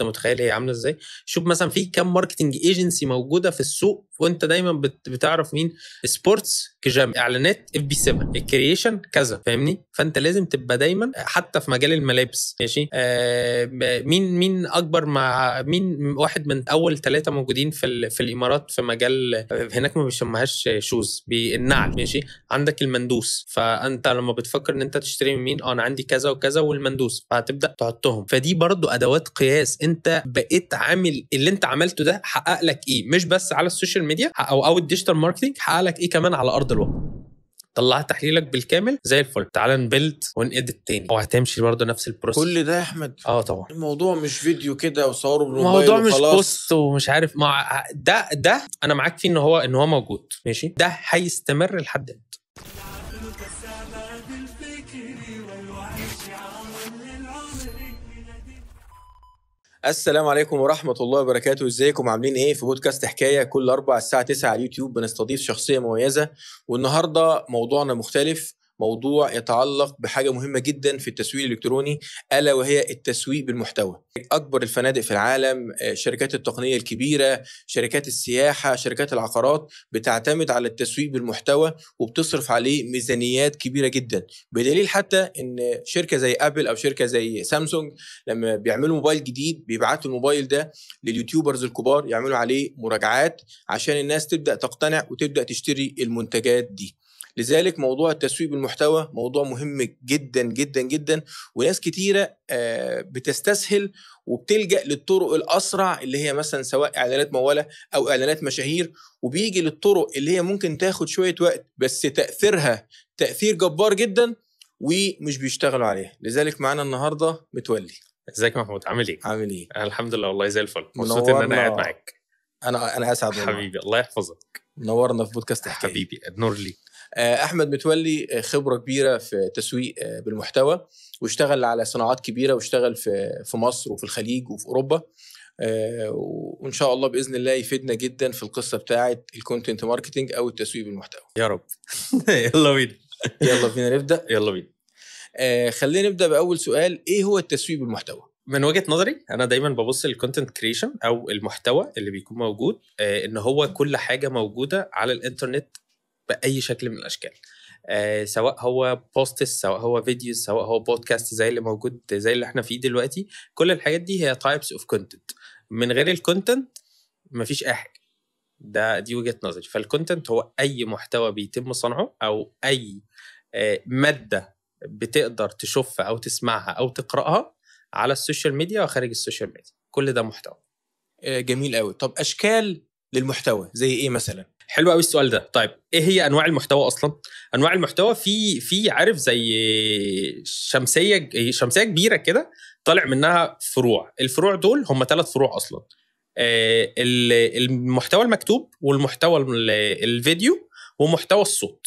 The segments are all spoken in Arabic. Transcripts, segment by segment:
انت متخيل هي عامله ازاي شوف مثلا في كام ماركتنج ايجنسي موجوده في السوق وانت دايما بت... بتعرف مين سبورتس كجام اعلانات اف بي 7 الكرييشن كذا فاهمني فانت لازم تبقى دايما حتى في مجال الملابس ماشي آه مين مين اكبر مع مين واحد من اول ثلاثه موجودين في ال... في الامارات في مجال هناك ما بيسموهاش شوز بالنعل ماشي عندك المندوس فانت لما بتفكر ان انت تشتري من مين اه انا عندي كذا وكذا والمندوس فهتبدا تحطهم فدي برضو ادوات قياس انت بقيت عامل اللي انت عملته ده حقق لك ايه مش بس على السوشيال السوشيال ميديا او او الديجيتال ماركتنج حقق لك ايه كمان على ارض الواقع طلعت تحليلك بالكامل زي الفل تعال ونقد التاني تاني هتمشي برضه نفس البروسيس كل ده يا احمد اه طبعا الموضوع مش فيديو كده وصوره بالموبايل الموضوع مش بوست ومش عارف ما ده ده انا معاك فيه ان هو ان هو موجود ماشي ده هيستمر لحد امتى السلام عليكم ورحمة الله وبركاته ازيكم عاملين ايه في بودكاست حكاية كل أربع الساعة 9 على اليوتيوب بنستضيف شخصية مميزة والنهاردة موضوعنا مختلف موضوع يتعلق بحاجه مهمه جدا في التسويق الالكتروني الا وهي التسويق بالمحتوى اكبر الفنادق في العالم آه، شركات التقنيه الكبيره شركات السياحه شركات العقارات بتعتمد على التسويق بالمحتوى وبتصرف عليه ميزانيات كبيره جدا بدليل حتى ان شركه زي ابل او شركه زي سامسونج لما بيعملوا موبايل جديد بيبعتوا الموبايل ده لليوتيوبرز الكبار يعملوا عليه مراجعات عشان الناس تبدا تقتنع وتبدا تشتري المنتجات دي لذلك موضوع التسويق بالمحتوى موضوع مهم جدا جدا جدا وناس كتيره آه، بتستسهل وبتلجا للطرق الاسرع اللي هي مثلا سواء اعلانات مواله او اعلانات مشاهير وبيجي للطرق اللي هي ممكن تاخد شويه وقت بس تاثيرها تاثير جبار جدا ومش بيشتغلوا عليها لذلك معانا النهارده متولي ازيك يا محمود عامل ايه؟ عامل ايه؟ الحمد لله والله زي الفل مبسوط ان انا قاعد معاك انا انا اسعد والله حبيبي الله يحفظك نورنا في بودكاست حكاية. حبيبي نور ليك آه، احمد متولي آه، خبره كبيره في تسويق آه، بالمحتوى واشتغل على صناعات كبيره واشتغل في في مصر وفي الخليج وفي اوروبا وان شاء الله باذن الله يفيدنا جدا في القصه بتاعه الكونتنت ماركتنج او التسويق بالمحتوى يا رب يلا بينا يلا بينا نبدا يلا بينا خلينا نبدا باول سؤال ايه هو التسويق بالمحتوى من وجهه نظري انا دايما ببص للكونتنت كريشن او المحتوى اللي بيكون موجود ان هو كل حاجه موجوده على الانترنت باي شكل من الاشكال آه سواء هو بوستس سواء هو فيديوز سواء هو بودكاست زي اللي موجود زي اللي احنا فيه دلوقتي كل الحاجات دي هي تايبس اوف كونتنت من غير الكونتنت مفيش اي حاجه ده دي وجهه نظري فالكونتنت هو اي محتوى بيتم صنعه او اي آه، ماده بتقدر تشوفها او تسمعها او تقراها على السوشيال ميديا وخارج السوشيال ميديا كل ده محتوى آه، جميل قوي طب اشكال للمحتوى زي ايه مثلا حلو قوي السؤال ده طيب ايه هي انواع المحتوى اصلا انواع المحتوى في في عارف زي شمسيه شمسيه كبيره كده طالع منها فروع الفروع دول هم ثلاث فروع اصلا آه، المحتوى المكتوب والمحتوى الفيديو ومحتوى الصوت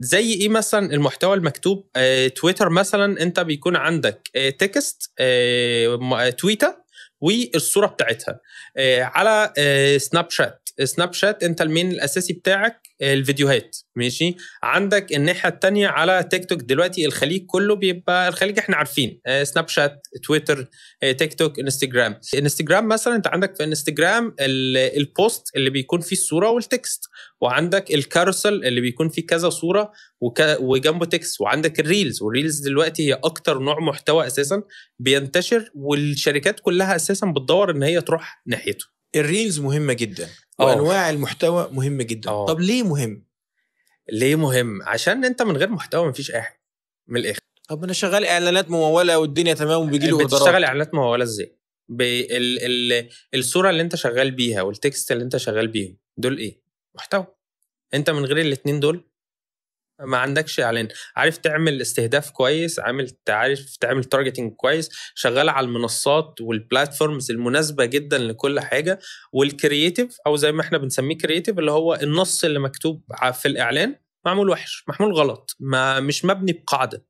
زي ايه مثلا المحتوى المكتوب آه، تويتر مثلا انت بيكون عندك آه، تكست تويتر والصوره بتاعتها على سناب شات سناب شات انت المين الاساسي بتاعك الفيديوهات ماشي عندك الناحيه الثانيه على تيك توك دلوقتي الخليج كله بيبقى الخليج احنا عارفين آه، سناب شات تويتر آه، تيك توك انستجرام انستجرام مثلا انت عندك في انستجرام البوست اللي بيكون فيه الصوره والتكست وعندك الكاروسل اللي بيكون فيه كذا صوره وجنبه تكست وعندك الريلز والريلز دلوقتي هي اكتر نوع محتوى اساسا بينتشر والشركات كلها اساسا بتدور ان هي تروح ناحيته الريلز مهمه جدا آه. وانواع المحتوى مهمه جدا أوه. طب ليه مهم ليه مهم عشان انت من غير محتوى مفيش اي حاجه من الاخر طب انا شغال اعلانات مموله والدنيا تمام وبيجي لي اوردرات بتشتغل اعلانات مموله ازاي بال ال الصوره اللي انت شغال بيها والتكست اللي انت شغال بيه دول ايه محتوى انت من غير الاتنين دول ما عندكش اعلان عارف تعمل استهداف كويس عامل عارف تعمل تارجتنج كويس شغال على المنصات والبلاتفورمز المناسبه جدا لكل حاجه والكرييتيف او زي ما احنا بنسميه كرييتيف اللي هو النص اللي مكتوب في الاعلان معمول وحش محمول غلط ما مش مبني بقاعده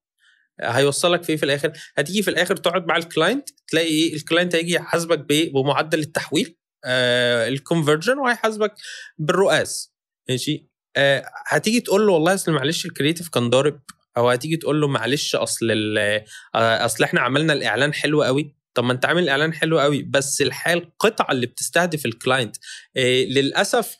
هيوصلك في ايه في الاخر هتيجي في الاخر تقعد مع الكلاينت تلاقي ايه الكلاينت هيجي يحاسبك بمعدل التحويل آه الكونفرجن وهيحاسبك بالرؤاس ماشي آه، هتيجي تقول له والله اصل معلش الكريتيف كان ضارب او هتيجي تقول له معلش اصل آه، اصل احنا عملنا الاعلان حلو قوي طب ما انت عامل اعلان حلو قوي بس الحال القطعه اللي بتستهدف الكلاينت آه، للاسف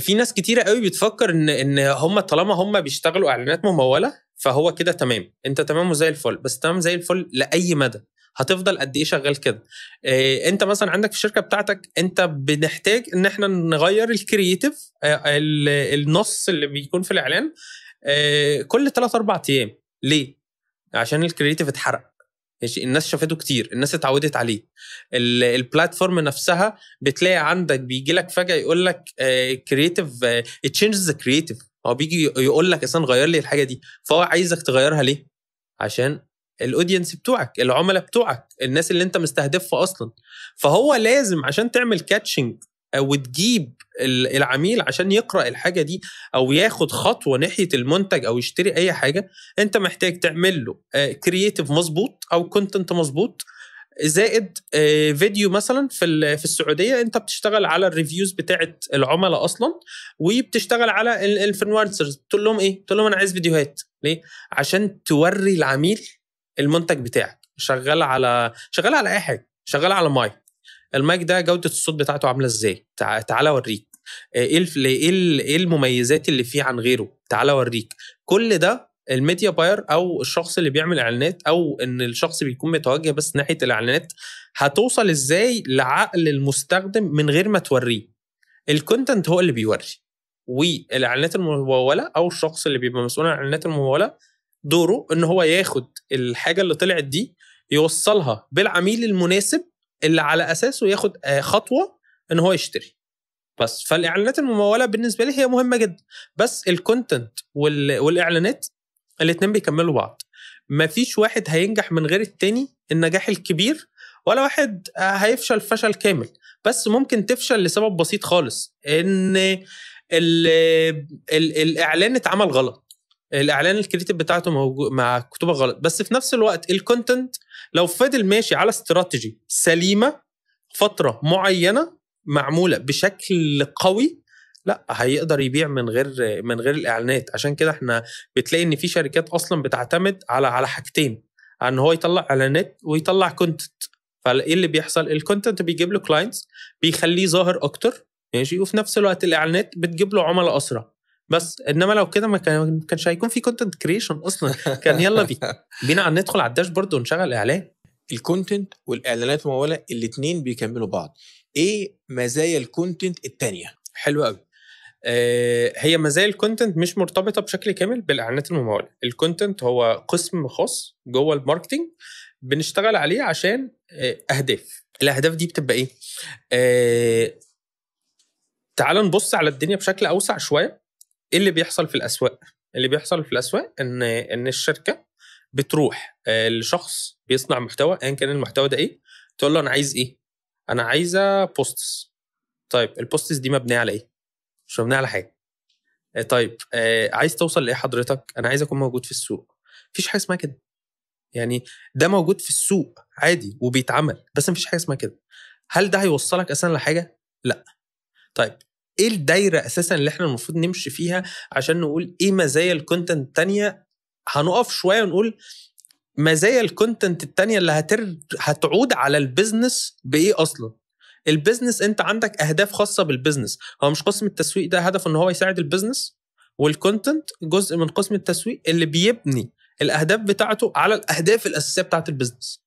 في ناس كتيره قوي بتفكر ان ان هم طالما هم بيشتغلوا اعلانات مموله فهو كده تمام انت تمام وزي الفل بس تمام زي الفل لاي مدى هتفضل قد ايه شغال كده إيه انت مثلا عندك في الشركه بتاعتك انت بنحتاج ان احنا نغير الكرييتيف آه، النص اللي بيكون في الاعلان إيه كل 3 4 ايام ليه عشان الكرييتيف اتحرق الناس شافته كتير الناس اتعودت عليه البلاتفورم نفسها بتلاقي عندك بيجي لك فجاه يقول لك كرييتيف تشينجز ذا كرييتيف هو بيجي يقول لك اصلا غير لي الحاجه دي فهو عايزك تغيرها ليه عشان الاودينس بتوعك العملاء بتوعك الناس اللي انت مستهدفها اصلا فهو لازم عشان تعمل كاتشنج او تجيب العميل عشان يقرا الحاجه دي او ياخد خطوه ناحيه المنتج او يشتري اي حاجه انت محتاج تعمل له كرييتيف آه، مظبوط او كونتنت مظبوط زائد آه، فيديو مثلا في في السعوديه انت بتشتغل على الريفيوز بتاعه العملاء اصلا وبتشتغل على الانفلونسرز بتقول لهم ايه؟ بتقول لهم انا عايز فيديوهات ليه؟ عشان توري العميل المنتج بتاعك شغال على شغال على اي حاجه شغال على مايك المايك ده جوده الصوت بتاعته عامله ازاي تعالى اوريك آه، ايه الف... إيه, ايه المميزات اللي فيه عن غيره تعالى اوريك كل ده الميديا باير او الشخص اللي بيعمل اعلانات او ان الشخص بيكون متوجه بس ناحيه الاعلانات هتوصل ازاي لعقل المستخدم من غير ما توريه الكونتنت هو اللي بيوري والاعلانات المموله او الشخص اللي بيبقى مسؤول عن الاعلانات المموله دوره ان هو ياخد الحاجه اللي طلعت دي يوصلها بالعميل المناسب اللي على اساسه ياخد آه، خطوه ان هو يشتري بس فالاعلانات المموله بالنسبه لي هي مهمه جدا بس الكونتنت والاعلانات الاثنين بيكملوا بعض مفيش واحد هينجح من غير التاني النجاح الكبير ولا واحد آه، هيفشل فشل كامل بس ممكن تفشل لسبب بسيط خالص ان الـ الـ الاعلان اتعمل غلط الاعلان الكريتيف بتاعته موجود مع كتبه غلط بس في نفس الوقت الكونتنت لو فضل ماشي على استراتيجي سليمه فتره معينه معموله بشكل قوي لا هيقدر يبيع من غير من غير الاعلانات عشان كده احنا بتلاقي ان في شركات اصلا بتعتمد على على حاجتين ان هو يطلع اعلانات ويطلع كونتنت فايه اللي بيحصل الكونتنت بيجيب له كلاينتس بيخليه ظاهر اكتر ماشي وفي نفس الوقت الاعلانات بتجيب له عملاء اسرع بس انما لو كده ما كانش هيكون في كونتنت كريشن اصلا كان يلا بينا بينا ندخل على الداشبورد ونشغل اعلان الكونتنت والاعلانات المموله الاثنين بيكملوا بعض ايه مزايا الكونتنت الثانيه حلوه قوي آه هي مزايا الكونتنت مش مرتبطه بشكل كامل بالاعلانات المموله الكونتنت هو قسم خاص جوه الماركتنج بنشتغل عليه عشان آه اهداف الاهداف دي بتبقى ايه آه تعال نبص على الدنيا بشكل اوسع شويه ايه اللي بيحصل في الاسواق اللي بيحصل في الاسواق ان ان الشركه بتروح آه، لشخص بيصنع محتوى ايا كان المحتوى ده ايه تقول له انا عايز ايه انا عايزه بوستس طيب البوستس دي مبنيه على ايه مش مبنيه على حاجه آه، طيب آه، عايز توصل لايه حضرتك انا عايز اكون موجود في السوق مفيش حاجه اسمها كده يعني ده موجود في السوق عادي وبيتعمل بس مفيش حاجه اسمها كده هل ده هيوصلك اصلا لحاجه لا طيب ايه الدايره اساسا اللي احنا المفروض نمشي فيها عشان نقول ايه مزايا الكونتنت الثانيه هنقف شويه ونقول مزايا الكونتنت الثانيه اللي هتر... هتعود على البيزنس بايه اصلا البيزنس انت عندك اهداف خاصه بالبيزنس هو مش قسم التسويق ده هدفه ان هو يساعد البيزنس والكونتنت جزء من قسم التسويق اللي بيبني الاهداف بتاعته على الاهداف الاساسيه بتاعه البيزنس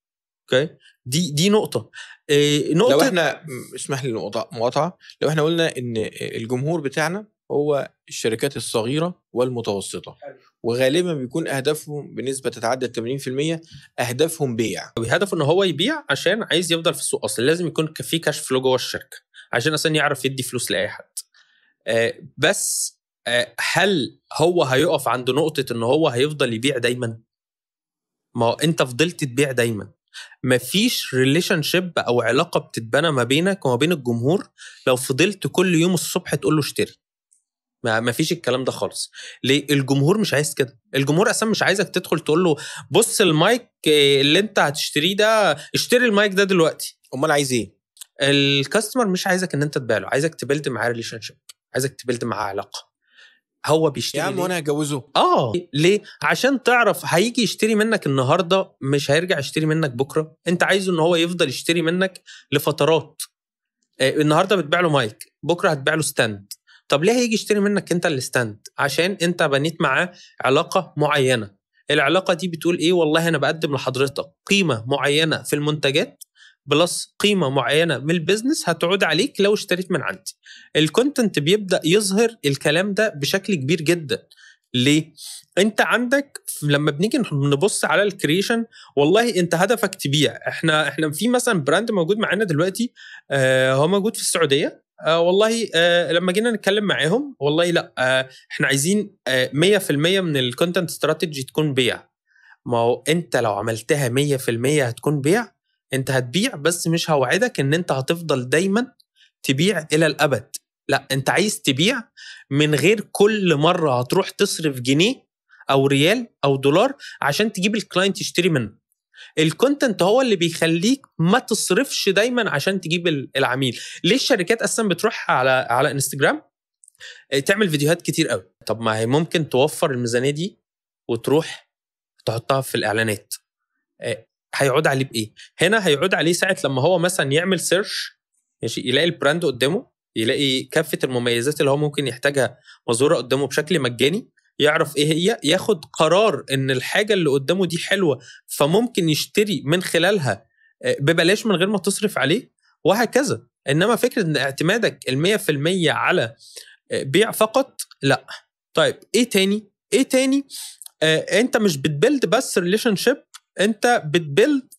اوكي دي دي نقطه إيه نقطه لو احنا اسمح لي مقاطعه لو احنا قلنا ان الجمهور بتاعنا هو الشركات الصغيره والمتوسطه وغالبا بيكون اهدافهم بنسبه تتعدى 80% اهدافهم بيع هدفه ان هو يبيع عشان عايز يفضل في السوق اصلا لازم يكون في كاش فلو جوه الشركه عشان اصلا يعرف يدي فلوس لاي حد آه بس آه هل هو هيقف عند نقطه ان هو هيفضل يبيع دايما ما انت فضلت تبيع دايما مفيش ريليشن شيب او علاقه بتتبنى ما بينك وما بين الجمهور لو فضلت كل يوم الصبح تقول له اشتري ما فيش الكلام ده خالص ليه الجمهور مش عايز كده الجمهور اصلا مش عايزك تدخل تقول له بص المايك اللي انت هتشتريه ده اشتري المايك ده دلوقتي امال عايز ايه الكاستمر مش عايزك ان انت تبيع له عايزك تبيلد معاه ريليشن شيب عايزك تبيلد معاه علاقه هو بيشتري يا عم وانا هجوزه اه ليه عشان تعرف هيجي يشتري منك النهارده مش هيرجع يشتري منك بكره انت عايزه ان هو يفضل يشتري منك لفترات آه، النهارده بتبيع له مايك بكره هتبيع له ستاند طب ليه هيجي يشتري منك انت الستاند عشان انت بنيت معاه علاقه معينه العلاقه دي بتقول ايه والله انا بقدم لحضرتك قيمه معينه في المنتجات بلس قيمه معينه من البيزنس هتعود عليك لو اشتريت من عندي الكونتنت بيبدا يظهر الكلام ده بشكل كبير جدا ليه انت عندك لما بنيجي نبص على الكريشن والله انت هدفك تبيع احنا احنا في مثلا براند موجود معانا دلوقتي آه هو موجود في السعوديه آه والله آه لما جينا نتكلم معاهم والله لا آه احنا عايزين آه 100% من الكونتنت استراتيجي تكون بيع ما هو انت لو عملتها 100% هتكون بيع انت هتبيع بس مش هوعدك ان انت هتفضل دايما تبيع الى الابد لا انت عايز تبيع من غير كل مره هتروح تصرف جنيه او ريال او دولار عشان تجيب الكلاينت يشتري منه الكونتنت هو اللي بيخليك ما تصرفش دايما عشان تجيب العميل ليه الشركات اصلا بتروح على على انستجرام آه، تعمل فيديوهات كتير قوي طب ما هي ممكن توفر الميزانيه دي وتروح تحطها في الاعلانات آه، هيعود عليه بايه هنا هيعود عليه ساعه لما هو مثلا يعمل سيرش ماشي يلاقي البراند قدامه يلاقي كافه المميزات اللي هو ممكن يحتاجها مزوره قدامه بشكل مجاني يعرف ايه هي ياخد قرار ان الحاجه اللي قدامه دي حلوه فممكن يشتري من خلالها آه، ببلاش من غير ما تصرف عليه وهكذا انما فكره ان اعتمادك ال 100% على آه، بيع فقط لا طيب ايه تاني ايه تاني آه انت مش بتبلد بس ريليشن شيب انت بتبلد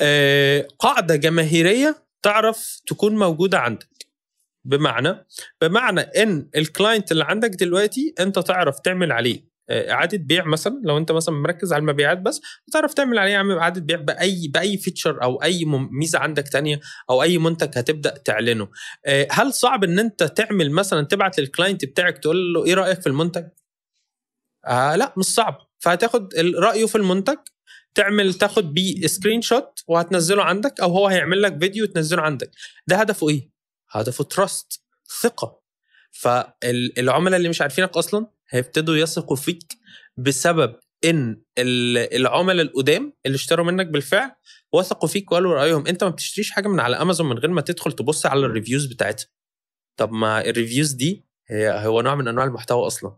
آه، قاعده جماهيريه تعرف تكون موجوده عندك بمعنى بمعنى ان الكلاينت اللي عندك دلوقتي انت تعرف تعمل عليه آه، اعاده بيع مثلا لو انت مثلا مركز على المبيعات بس تعرف تعمل عليه اعاده بيع باي باي فيتشر او اي ميزه عندك تانية او اي منتج هتبدا تعلنه آه، هل صعب ان انت تعمل مثلا تبعت للكلاينت بتاعك تقول له ايه رايك في المنتج آه لا مش صعب فهتاخد رايه في المنتج تعمل تاخد بيه سكرين شوت وهتنزله عندك او هو هيعمل لك فيديو تنزله عندك ده هدفه ايه هدفه تراست ثقه فالعملاء اللي مش عارفينك اصلا هيبتدوا يثقوا فيك بسبب ان العملاء القدام اللي اشتروا منك بالفعل وثقوا فيك وقالوا رايهم انت ما بتشتريش حاجه من على امازون من غير ما تدخل تبص على الريفيوز بتاعتها طب ما الريفيوز دي هي هو نوع من انواع المحتوى اصلا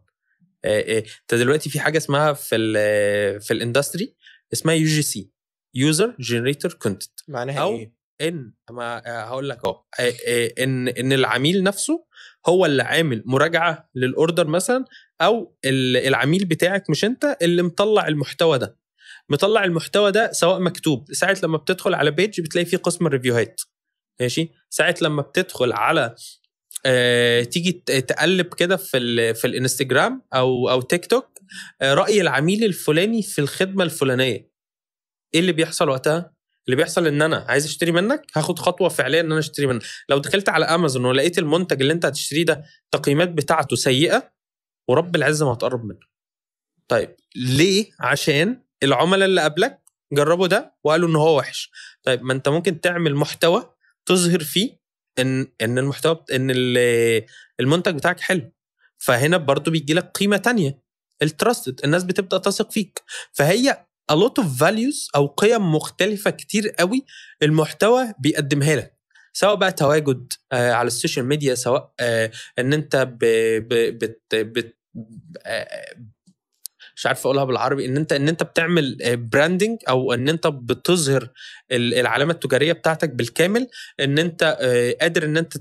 انت دلوقتي في حاجه اسمها في الـ في الاندستري اسمها يو جي سي يوزر جنريتور كونتنت معناها أو ايه؟ ان ما آه، هقول لك اهو آه، آه، ان ان العميل نفسه هو اللي عامل مراجعه للاوردر مثلا او العميل بتاعك مش انت اللي مطلع المحتوى ده مطلع المحتوى ده سواء مكتوب ساعه لما بتدخل على بيج بتلاقي فيه قسم الريفيوهات ماشي ساعه لما بتدخل على آه، تيجي تقلب كده في الـ في الانستجرام او او تيك توك آه، راي العميل الفلاني في الخدمه الفلانيه ايه اللي بيحصل وقتها اللي بيحصل ان انا عايز اشتري منك هاخد خطوه فعليه ان انا اشتري منك لو دخلت على امازون ولقيت المنتج اللي انت هتشتريه ده التقييمات بتاعته سيئه ورب العزه ما هتقرب منه طيب ليه عشان العملاء اللي قبلك جربوا ده وقالوا ان هو وحش طيب ما انت ممكن تعمل محتوى تظهر فيه ان ان المحتوى ان المنتج بتاعك حلو فهنا برضو بيجي لك قيمه تانية التراستد الناس بتبدا تثق فيك فهي a lot of values او قيم مختلفه كتير قوي المحتوى بيقدمها لك سواء بقى تواجد آه، على السوشيال ميديا سواء آه، ان انت ب ب بت بت آه، مش عارف اقولها بالعربي ان انت ان انت بتعمل براندنج آه، او ان انت بتظهر العلامه التجاريه بتاعتك بالكامل ان انت آه، قادر ان انت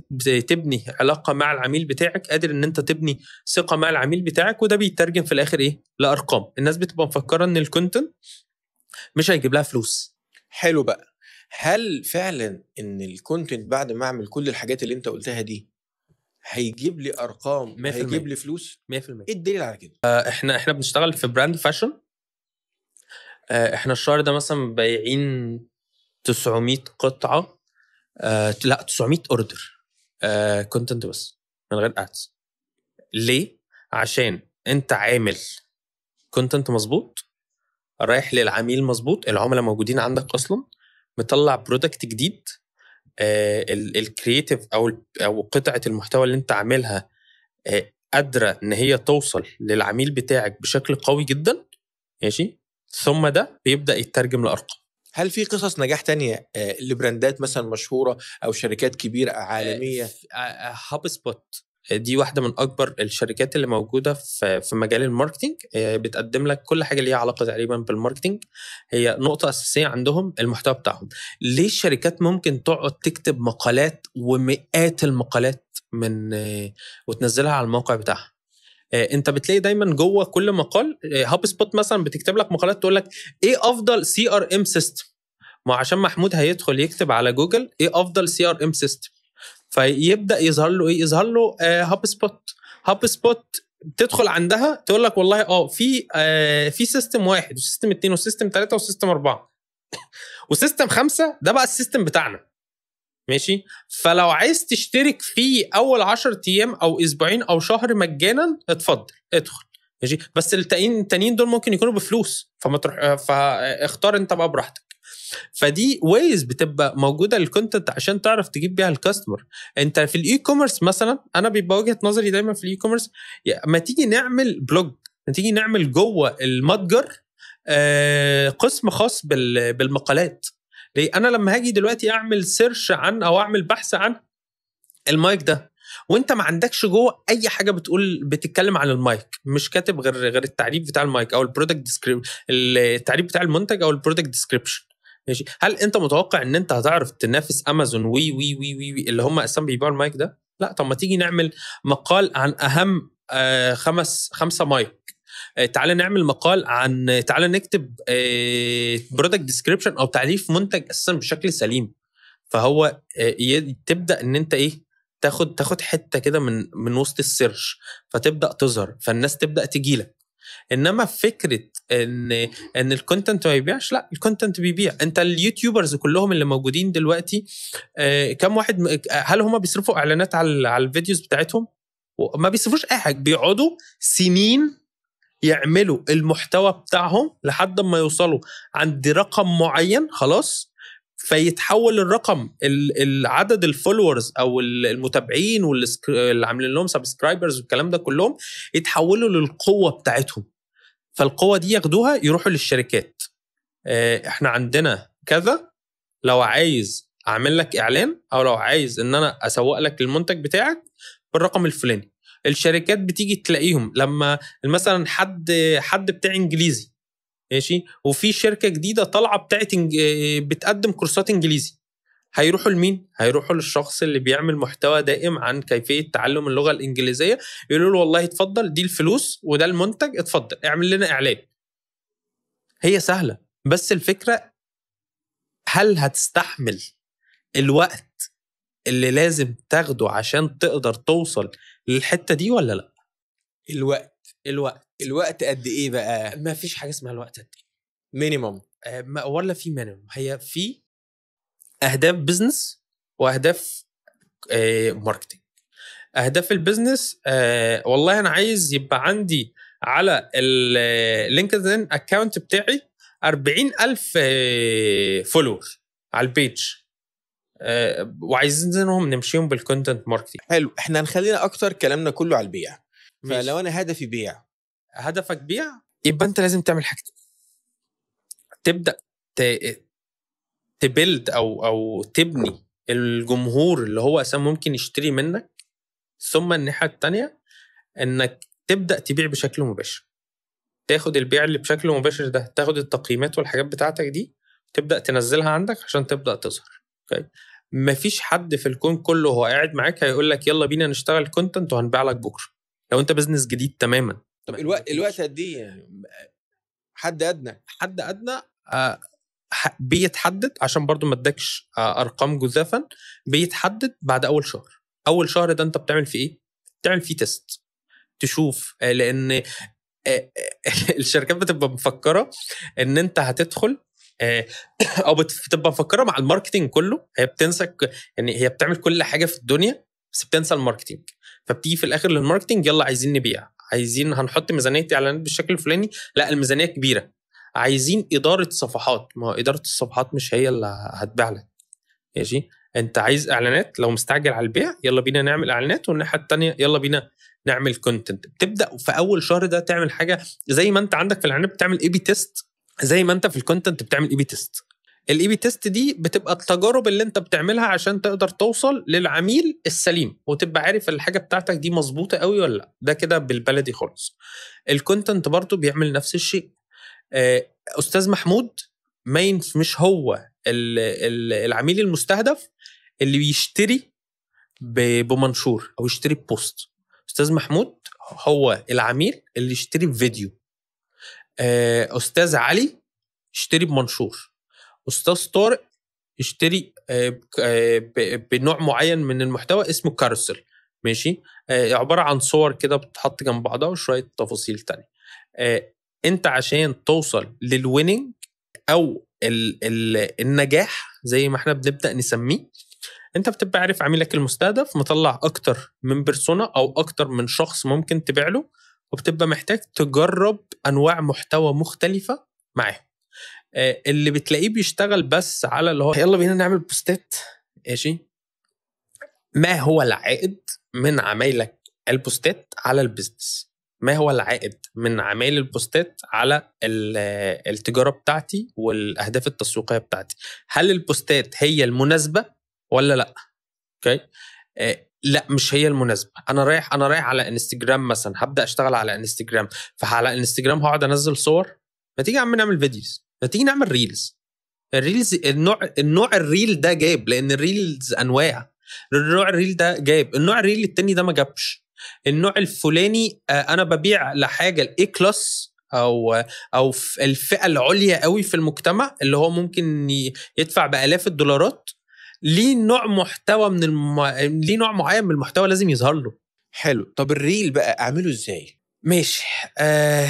تبني علاقه مع العميل بتاعك قادر ان انت تبني ثقه مع العميل بتاعك وده بيترجم في الاخر ايه لارقام الناس بتبقى مفكره ان الكونتنت مش هيجيب لها فلوس حلو بقى هل فعلا ان الكونتنت بعد ما اعمل كل الحاجات اللي انت قلتها دي هيجيب لي ارقام هيجيب لي فلوس 100% ايه الدليل على كده؟ آه احنا احنا بنشتغل في براند فاشن آه احنا الشهر ده مثلا بايعين 900 قطعه آه لا 900 اوردر آه كونتنت بس من غير ادز ليه؟ عشان انت عامل كونتنت مظبوط رايح للعميل مظبوط العملاء موجودين عندك اصلا مطلع برودكت جديد آه، الكرييتيف او او قطعه المحتوى اللي انت عاملها آه، قادره ان هي توصل للعميل بتاعك بشكل قوي جدا ماشي ثم ده بيبدا يترجم لارقام هل في قصص نجاح تانية آه، لبراندات مثلا مشهورة أو شركات كبيرة عالمية؟ هاب سبوت دي واحده من اكبر الشركات اللي موجوده في في مجال الماركتنج بتقدم لك كل حاجه ليها علاقه تقريبا بالماركتنج هي نقطه اساسيه عندهم المحتوى بتاعهم ليه الشركات ممكن تقعد تكتب مقالات ومئات المقالات من وتنزلها على الموقع بتاعها آه، انت بتلاقي دايما جوه كل مقال هاب آه، سبوت مثلا بتكتب لك مقالات تقول لك ايه افضل سي ار ام سيستم ما عشان محمود هيدخل يكتب على جوجل ايه افضل سي ار ام سيستم فيبدا يظهر له ايه يظهر له آه هاب سبوت هاب سبوت تدخل عندها تقول لك والله اه في آه في سيستم واحد وسيستم اتنين وسيستم تلاتة وسيستم اربعه وسيستم خمسه ده بقى السيستم بتاعنا ماشي فلو عايز تشترك فيه اول 10 ايام او اسبوعين او شهر مجانا اتفضل ادخل ماشي بس التانيين دول ممكن يكونوا بفلوس فما تروح آه، فاختار انت بقى براحتك فدي ويز بتبقى موجوده الكونتنت عشان تعرف تجيب بيها الكاستمر انت في الاي كوميرس مثلا انا بيبقى وجهه نظري دايما في الاي كوميرس ما تيجي نعمل بلوج ما تيجي نعمل جوه المتجر آه، قسم خاص بالمقالات ليه انا لما هاجي دلوقتي اعمل سيرش عن او اعمل بحث عن المايك ده وانت ما عندكش جوه اي حاجه بتقول بتتكلم عن المايك مش كاتب غير غير التعريف بتاع المايك او البرودكت التعريف بتاع المنتج او البرودكت ديسكريبشن ماشي هل انت متوقع ان انت هتعرف تنافس امازون وي وي وي وي, وي اللي هم اساسا بيبيعوا المايك ده لا طب ما تيجي نعمل مقال عن اهم آه، خمس خمسه مايك آه، تعالى نعمل مقال عن تعالى نكتب برودكت آه، ديسكريبشن او تعريف منتج اساسا بشكل سليم فهو تبدا ان انت ايه تاخد تاخد حته كده من من وسط السيرش فتبدا تظهر فالناس تبدا تجيلك انما فكره ان ان الكونتنت ما يبيعش لا الكونتنت بيبيع انت اليوتيوبرز كلهم اللي موجودين دلوقتي آه، كم واحد آه، هل هم بيصرفوا اعلانات على على الفيديوز بتاعتهم ما بيصرفوش اي حاجه بيقعدوا سنين يعملوا المحتوى بتاعهم لحد ما يوصلوا عند رقم معين خلاص فيتحول الرقم العدد الفولورز او المتابعين واللي عاملين لهم سبسكرايبرز والكلام ده كلهم يتحولوا للقوه بتاعتهم فالقوة دي ياخدوها يروحوا للشركات آه، احنا عندنا كذا لو عايز اعمل لك اعلان او لو عايز ان انا اسوق لك المنتج بتاعك بالرقم الفلاني الشركات بتيجي تلاقيهم لما مثلا حد حد بتاع انجليزي ماشي وفي شركه جديده طالعه بتاعت آه، بتقدم كورسات انجليزي هيروحوا لمين؟ هيروحوا للشخص اللي بيعمل محتوى دائم عن كيفيه تعلم اللغه الانجليزيه يقولوا له والله اتفضل دي الفلوس وده المنتج اتفضل اعمل لنا اعلان. هي سهله بس الفكره هل هتستحمل الوقت اللي لازم تاخده عشان تقدر توصل للحته دي ولا لا؟ الوقت الوقت الوقت قد ايه بقى؟ ما فيش حاجه اسمها الوقت قد ايه؟ آه، مينيموم ولا في مينيموم هي في اهداف بزنس واهداف ماركتنج آه، اهداف البزنس آه، والله انا عايز يبقى عندي على اللينكدين اكونت بتاعي 40000 فولور آه، على البيج وعايزينهم نمشيهم بالكونتنت ماركتنج حلو احنا هنخلينا اكتر كلامنا كله على البيع فلو انا هدفي بيع هدفك بيع يبقى انت لازم تعمل حاجتين تبدا تبلد او او تبني الجمهور اللي هو اساسا ممكن يشتري منك ثم الناحيه الثانيه انك تبدا تبيع بشكل مباشر تاخد البيع اللي بشكل مباشر ده تاخد التقييمات والحاجات بتاعتك دي تبدا تنزلها عندك عشان تبدا تظهر اوكي مفيش حد في الكون كله هو قاعد معاك هيقول لك يلا بينا نشتغل كونتنت وهنبيع لك بكره لو انت بزنس جديد تماما طب الوقت الوقت قد ايه يعني حد ادنى حد ادنى آه بيتحدد عشان برضو ما تدكش آه، ارقام جزافا بيتحدد بعد اول شهر اول شهر ده انت بتعمل فيه ايه بتعمل فيه تيست تشوف آه، لان آه، الشركات بتبقى مفكره ان انت هتدخل او بتبقى مفكره مع الماركتينج كله هي بتنسى يعني هي بتعمل كل حاجه في الدنيا بس بتنسى الماركتينج فبتيجي في الاخر للماركتينج يلا عايزين نبيع عايزين هنحط ميزانيه اعلانات بالشكل الفلاني لا الميزانيه كبيره عايزين اداره صفحات ما اداره الصفحات مش هي اللي هتبيع لك ماشي انت عايز اعلانات لو مستعجل على البيع يلا بينا نعمل اعلانات والناحيه الثانيه يلا بينا نعمل كونتنت بتبدا في اول شهر ده تعمل حاجه زي ما انت عندك في الاعلانات بتعمل اي بي تيست زي ما انت في الكونتنت بتعمل اي بي تيست الاي بي تيست دي بتبقى التجارب اللي انت بتعملها عشان تقدر توصل للعميل السليم وتبقى عارف الحاجه بتاعتك دي مظبوطه قوي ولا لا ده كده بالبلدي خالص الكونتنت برضه بيعمل نفس الشيء آه، استاذ محمود ما مش هو العميل المستهدف اللي بيشتري بمنشور او يشتري بوست استاذ محمود هو العميل اللي يشتري بفيديو آه، استاذ علي يشتري بمنشور استاذ طارق يشتري آه، بنوع معين من المحتوى اسمه كارسل ماشي عباره عن صور كده بتتحط جنب بعضها وشويه تفاصيل تانية انت عشان توصل للويننج او الـ الـ النجاح زي ما احنا بنبدا نسميه انت بتبقى عارف عميلك المستهدف مطلع اكتر من بيرسونا او اكتر من شخص ممكن تبيع له وبتبقى محتاج تجرب انواع محتوى مختلفه معاه آه، اللي بتلاقيه بيشتغل بس على اللي هو يلا بينا نعمل بوستات ماشي ما هو العائد من عمايلك البوستات على البيزنس ما هو العائد من عمال البوستات على التجاره بتاعتي والاهداف التسويقيه بتاعتي هل البوستات هي المناسبه ولا لا اوكي آه، لا مش هي المناسبه انا رايح انا رايح على انستجرام مثلا هبدا اشتغل على انستجرام فعلى انستجرام هقعد انزل صور ما تيجي يا عم نعمل فيديوز ما تيجي نعمل ريلز الريلز النوع النوع الريل ده جاب لان الريلز انواع النوع الريل ده جاب النوع الريل التاني ده ما جابش النوع الفلاني آه، انا ببيع لحاجه الاي كلاس او او الفئه العليا قوي في المجتمع اللي هو ممكن يدفع بالاف الدولارات ليه نوع محتوى من الم... ليه نوع معين من المحتوى لازم يظهر له حلو طب الريل بقى اعمله ازاي ماشي آه...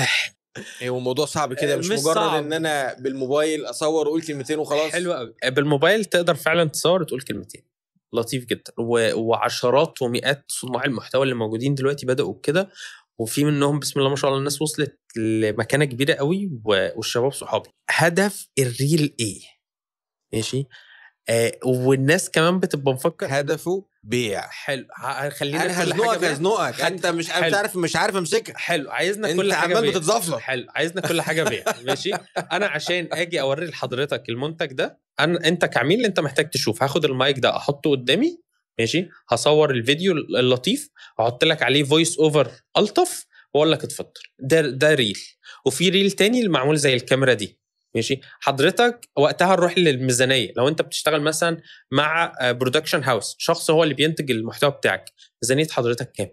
هو إيه، الموضوع صعب كده آه، مش, مش مجرد صعب. ان انا بالموبايل اصور اقول كلمتين وخلاص حلو قوي آه، بالموبايل تقدر فعلا تصور وتقول كلمتين لطيف جدا وعشرات ومئات صناع المحتوى اللي موجودين دلوقتي بداوا بكده وفي منهم بسم الله ما شاء الله الناس وصلت لمكانه كبيره قوي والشباب صحابي هدف الريل ايه ماشي آه والناس كمان بتبقى مفكر هدفه بيع حلو خلينا انا هزنقك هزنقك انت مش حلو. عارف مش عارف امسكها حلو عايزنا كل حاجه انت عمال بتتزفلط حلو عايزنا كل حاجه بيع ماشي انا عشان اجي اوري لحضرتك المنتج ده انا انت كعميل انت محتاج تشوف هاخد المايك ده احطه قدامي ماشي هصور الفيديو اللطيف احط لك عليه فويس اوفر الطف واقول لك اتفضل ده ده ريل وفي ريل تاني المعمول زي الكاميرا دي ماشي حضرتك وقتها نروح للميزانيه لو انت بتشتغل مثلا مع برودكشن آه، هاوس شخص هو اللي بينتج المحتوى بتاعك ميزانيه حضرتك كام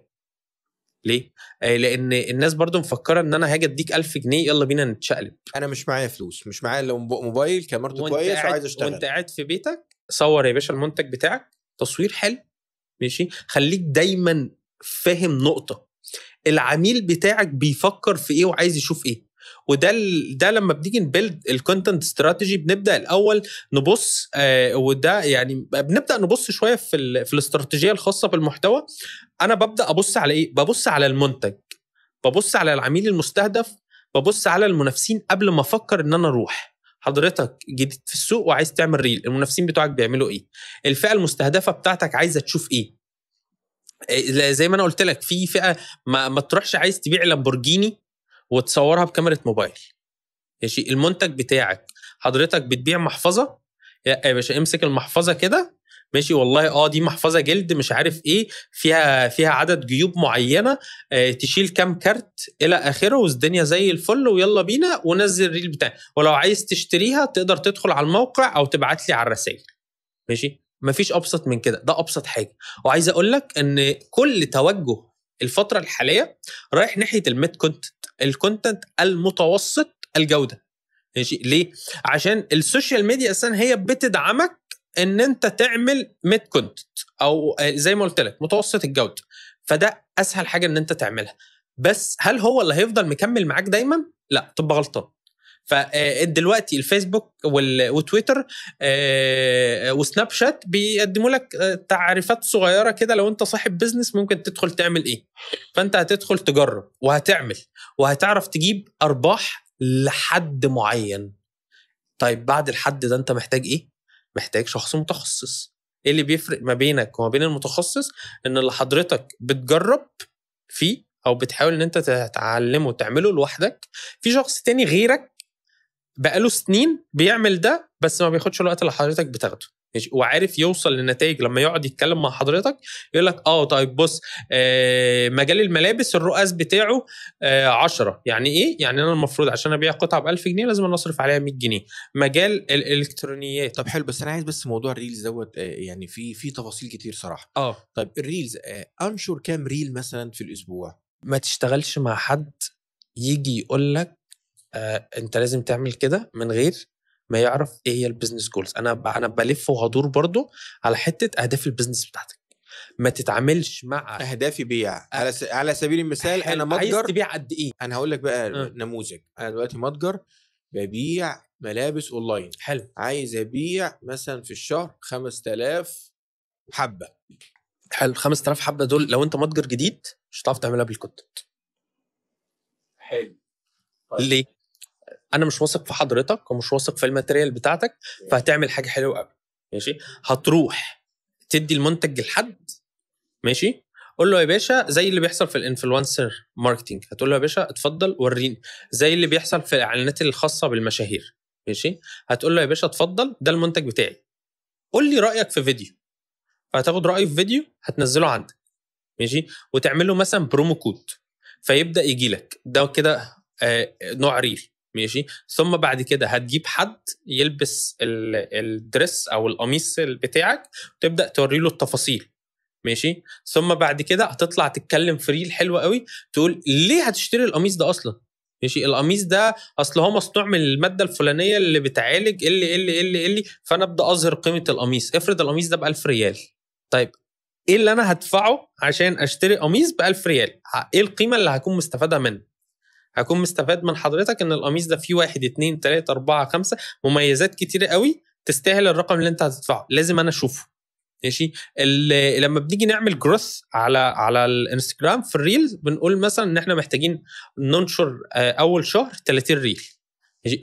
ليه آه، لان الناس برضو مفكره ان انا هاجي اديك 1000 جنيه يلا بينا نتشقلب انا مش معايا فلوس مش معايا الا موبايل كاميرته كويس وعايز اشتغل وانت قاعد في بيتك صور يا باشا المنتج بتاعك تصوير حلو ماشي خليك دايما فاهم نقطه العميل بتاعك بيفكر في ايه وعايز يشوف ايه وده ده لما بنيجي نبيلد الكونتنت استراتيجي بنبدا الاول نبص آه وده يعني بنبدا نبص شويه في في الاستراتيجيه الخاصه بالمحتوى انا ببدا ابص على ايه ببص على المنتج ببص على العميل المستهدف ببص على المنافسين قبل ما افكر ان انا اروح حضرتك جديد في السوق وعايز تعمل ريل المنافسين بتوعك بيعملوا ايه الفئه المستهدفه بتاعتك عايزه تشوف ايه آه، زي ما انا قلت لك في فئه ما, ما تروحش عايز تبيع لامبورجيني وتصورها بكاميرا موبايل ماشي المنتج بتاعك حضرتك بتبيع محفظه يا باشا امسك المحفظه كده ماشي والله اه دي محفظه جلد مش عارف ايه فيها فيها عدد جيوب معينه آه تشيل كام كارت الى اخره والدنيا زي الفل ويلا بينا ونزل الريل بتاعي ولو عايز تشتريها تقدر تدخل على الموقع او تبعت لي على الرسائل ماشي مفيش ابسط من كده ده ابسط حاجه وعايز اقول لك ان كل توجه الفتره الحاليه رايح ناحيه الميد كونتنت الكونتنت المتوسط الجوده ماشي ليه عشان السوشيال ميديا اساسا هي بتدعمك ان انت تعمل ميد كونتنت او زي ما قلت لك متوسط الجوده فده اسهل حاجه ان انت تعملها بس هل هو اللي هيفضل مكمل معاك دايما لا تبقى غلطان فدلوقتي آه، الفيسبوك وتويتر آه، وسناب شات بيقدموا لك آه، تعريفات صغيره كده لو انت صاحب بزنس ممكن تدخل تعمل ايه فانت هتدخل تجرب وهتعمل وهتعرف تجيب ارباح لحد معين طيب بعد الحد ده انت محتاج ايه محتاج شخص متخصص ايه اللي بيفرق ما بينك وما بين المتخصص ان اللي حضرتك بتجرب فيه او بتحاول ان انت تتعلمه وتعمله لوحدك في شخص تاني غيرك بقاله سنين بيعمل ده بس ما بياخدش الوقت اللي حضرتك بتاخده وعارف يوصل لنتائج لما يقعد يتكلم مع حضرتك يقول لك اه طيب بص آه، مجال الملابس الرؤاس بتاعه 10 آه، يعني ايه؟ يعني انا المفروض عشان ابيع قطعه ب 1000 جنيه لازم اصرف عليها 100 جنيه مجال الالكترونيات طب حلو بس انا عايز بس موضوع الريلز دوت آه، يعني في في تفاصيل كتير صراحه اه طيب الريلز انشر كام ريل مثلا في الاسبوع؟ ما تشتغلش مع حد يجي يقول لك آه انت لازم تعمل كده من غير ما يعرف ايه هي البيزنس جولز انا انا بلف وهدور برضو على حته اهداف البيزنس بتاعتك ما تتعاملش مع اهدافي بيع أه. على على سبيل المثال انا متجر عايز تبيع قد ايه انا هقول لك بقى أه. نموذج انا دلوقتي متجر ببيع ملابس اونلاين حلو عايز ابيع مثلا في الشهر 5000 حبه حلو 5000 حبه دول لو انت متجر جديد مش هتعرف تعملها بالكونتنت حلو طيب. ليه انا مش واثق في حضرتك ومش واثق في الماتريال بتاعتك فهتعمل حاجه حلوه قوي ماشي هتروح تدي المنتج لحد ماشي قول له يا باشا زي اللي بيحصل في الانفلونسر ماركتنج هتقول له يا باشا اتفضل وريني زي اللي بيحصل في الاعلانات الخاصه بالمشاهير ماشي هتقول له يا باشا اتفضل ده المنتج بتاعي قول لي رايك في فيديو فهتاخد رايه في فيديو هتنزله عندك ماشي وتعمل له مثلا برومو كود فيبدا يجي لك ده كده آه نوع ريل ماشي ثم بعد كده هتجيب حد يلبس الدرس او القميص بتاعك وتبدا توري له التفاصيل ماشي ثم بعد كده هتطلع تتكلم في ريل حلوه قوي تقول ليه هتشتري القميص ده اصلا ماشي القميص ده اصل هو مصنوع من الماده الفلانيه اللي بتعالج اللي اللي اللي اللي فانا ابدا اظهر قيمه القميص افرض القميص ده ب 1000 ريال طيب ايه اللي انا هدفعه عشان اشتري قميص ب 1000 ريال ايه القيمه اللي هكون مستفاده منه هكون مستفاد من حضرتك ان القميص ده فيه واحد اتنين تلاته اربعه خمسه مميزات كتيره قوي تستاهل الرقم اللي انت هتدفعه لازم انا اشوفه ماشي لما بنيجي نعمل جروث على على الانستجرام في الريلز بنقول مثلا ان احنا محتاجين ننشر آه، اول شهر 30 ريل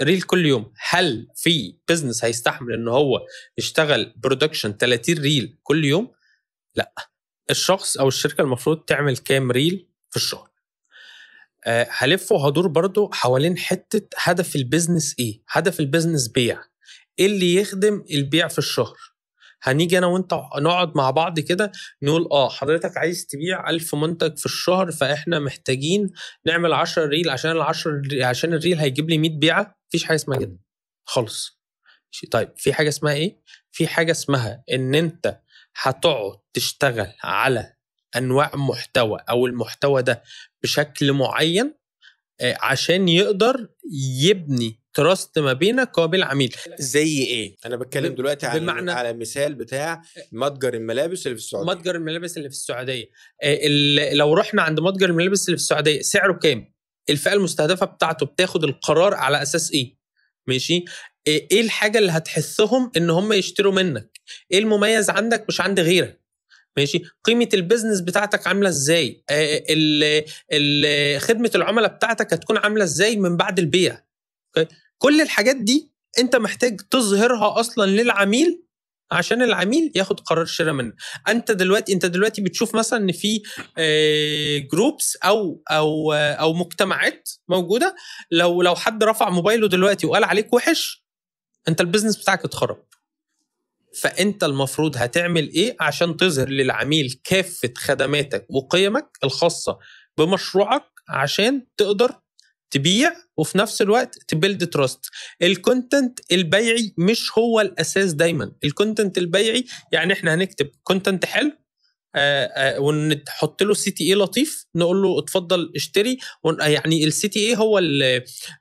ريل كل يوم هل في بزنس هيستحمل ان هو يشتغل برودكشن 30 ريل كل يوم لا الشخص او الشركه المفروض تعمل كام ريل في الشهر آه، هلف وهدور برضو حوالين حته هدف البيزنس ايه؟ هدف البيزنس بيع ايه اللي يخدم البيع في الشهر؟ هنيجي انا وانت نقعد مع بعض كده نقول اه حضرتك عايز تبيع 1000 منتج في الشهر فاحنا محتاجين نعمل 10 ريل عشان ال 10 عشان الريل هيجيب لي 100 بيعه مفيش حاجه اسمها كده خالص طيب في حاجه اسمها ايه؟ في حاجه اسمها ان انت هتقعد تشتغل على انواع محتوى او المحتوى ده بشكل معين آه، عشان يقدر يبني تراست ما بينك وبين العميل زي ايه انا بتكلم دلوقتي على بمعنى على مثال بتاع آه. متجر الملابس اللي في السعوديه متجر الملابس اللي في السعوديه آه، لو رحنا عند متجر الملابس اللي في السعوديه سعره كام الفئه المستهدفه بتاعته بتاخد القرار على اساس ايه ماشي ايه الحاجه اللي هتحثهم ان هم يشتروا منك ايه المميز عندك مش عند غيرك ماشي قيمه البيزنس بتاعتك عامله ازاي آه، خدمه العملاء بتاعتك هتكون عامله ازاي من بعد البيع كل الحاجات دي انت محتاج تظهرها اصلا للعميل عشان العميل ياخد قرار شراء منك انت دلوقتي انت دلوقتي بتشوف مثلا ان في جروبس آه، او او او مجتمعات موجوده لو لو حد رفع موبايله دلوقتي وقال عليك وحش انت البيزنس بتاعك اتخرب فانت المفروض هتعمل ايه عشان تظهر للعميل كافه خدماتك وقيمك الخاصه بمشروعك عشان تقدر تبيع وفي نفس الوقت تبيلد تراست الكونتنت البيعي مش هو الاساس دايما الكونتنت البيعي يعني احنا هنكتب كونتنت حلو آه، آه، ونحط له سي تي اي لطيف نقول له اتفضل اشتري يعني السي تي اي هو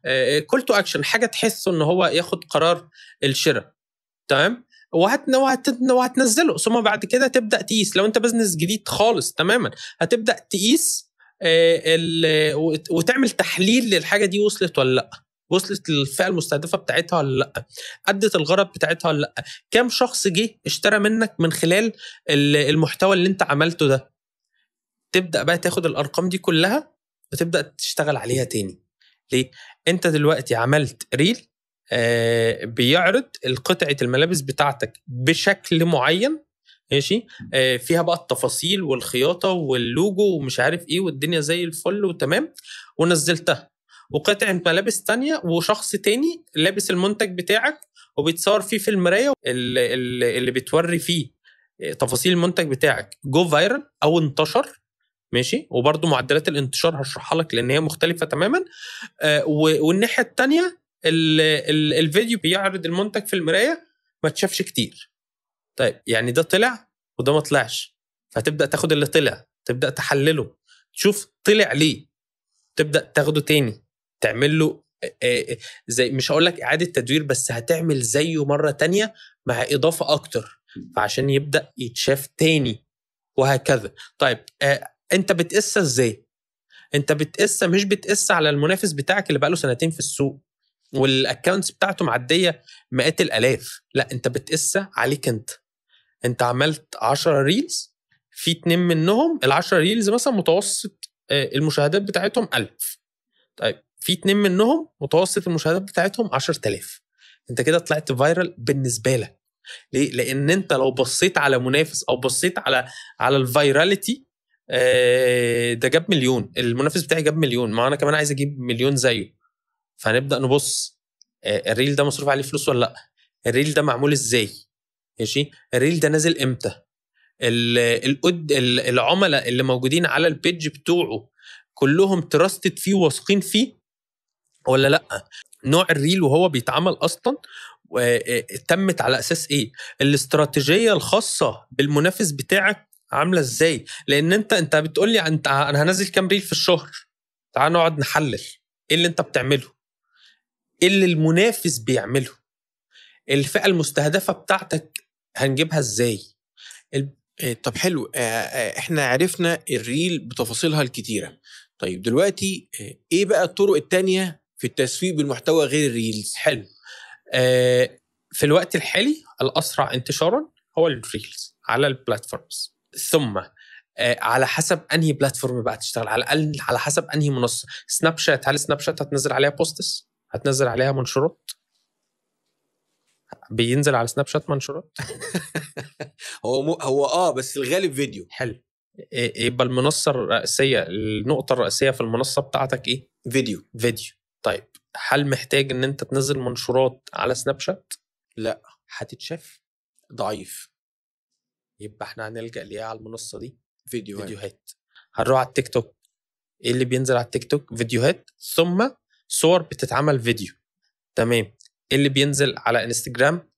الكول تو اكشن حاجه تحسه ان هو ياخد قرار الشراء تمام وهتنزله ثم بعد كده تبدا تقيس لو انت بزنس جديد خالص تماما هتبدا تقيس آه، وتعمل تحليل للحاجه دي وصلت ولا لا وصلت للفئه المستهدفه بتاعتها ولا لا ادت الغرض بتاعتها ولا لا كام شخص جه اشترى منك من خلال المحتوى اللي انت عملته ده تبدا بقى تاخد الارقام دي كلها وتبدا تشتغل عليها تاني ليه انت دلوقتي عملت ريل آه، بيعرض قطعه الملابس بتاعتك بشكل معين ماشي آه، فيها بقى التفاصيل والخياطه واللوجو ومش عارف ايه والدنيا زي الفل وتمام ونزلتها وقطعه ملابس تانية وشخص تاني لابس المنتج بتاعك وبيتصور فيه في المرايه اللي, بتوري فيه آه، تفاصيل المنتج بتاعك جو فايرل او انتشر ماشي وبرده معدلات الانتشار هشرحها لك لان هي مختلفه تماما آه والناحيه الثانيه الـ الـ الفيديو بيعرض المنتج في المرايه ما تشافش كتير طيب يعني ده طلع وده ما طلعش فتبدا تاخد اللي طلع تبدا تحلله تشوف طلع ليه تبدا تاخده تاني تعمل له زي مش هقول لك اعاده تدوير بس هتعمل زيه مره تانية مع اضافه اكتر فعشان يبدا يتشاف تاني وهكذا طيب انت بتقيسها ازاي انت بتقيسها مش بتقيسها على المنافس بتاعك اللي بقاله سنتين في السوق والاكونتس بتاعته معديه مئات الالاف لا انت بتقيسها عليك انت انت عملت 10 ريلز في اتنين منهم ال10 ريلز مثلا متوسط آه، المشاهدات بتاعتهم 1000 طيب في اتنين منهم متوسط المشاهدات بتاعتهم 10000 انت كده طلعت فايرال بالنسبه لك ليه لان انت لو بصيت على منافس او بصيت على على الفيراليتي آه، ده جاب مليون المنافس بتاعي جاب مليون ما انا كمان عايز اجيب مليون زيه فهنبدا نبص آه، الريل ده مصروف عليه فلوس ولا لا الريل ده معمول ازاي ماشي الريل ده نازل امتى الأد... العملاء اللي موجودين على البيج بتوعه كلهم تراستد فيه واثقين فيه ولا لا نوع الريل وهو بيتعمل اصلا آه، تمت على اساس ايه الاستراتيجيه الخاصه بالمنافس بتاعك عامله ازاي لان انت انت بتقول لي انت انا هنزل كام ريل في الشهر تعال نقعد نحلل ايه اللي انت بتعمله اللي المنافس بيعمله الفئه المستهدفه بتاعتك هنجيبها ازاي آه، طب حلو آه، آه، احنا عرفنا الريل بتفاصيلها الكتيره طيب دلوقتي ايه بقى الطرق التانية في التسويق بالمحتوى غير الريلز حلو اه في الوقت الحالي الاسرع انتشارا هو الريلز على البلاتفورمز ثم على حسب انهي بلاتفورم بقى تشتغل على الاقل على حسب انهي منصه سناب شات هل سناب شات هتنزل عليها بوستس هتنزل عليها منشورات بينزل على سناب شات منشورات هو مو هو اه بس الغالب فيديو حلو إيه، يبقى المنصه الرئيسيه النقطه الرئيسيه في المنصه بتاعتك ايه فيديو فيديو طيب هل محتاج ان انت تنزل منشورات على سناب شات لا هتتشاف ضعيف يبقى احنا هنلجا ليه على المنصه دي فيديوهات فيديوهات هنروح على التيك توك ايه اللي بينزل على التيك توك فيديوهات ثم صور بتتعمل فيديو تمام إيه اللي بينزل على انستجرام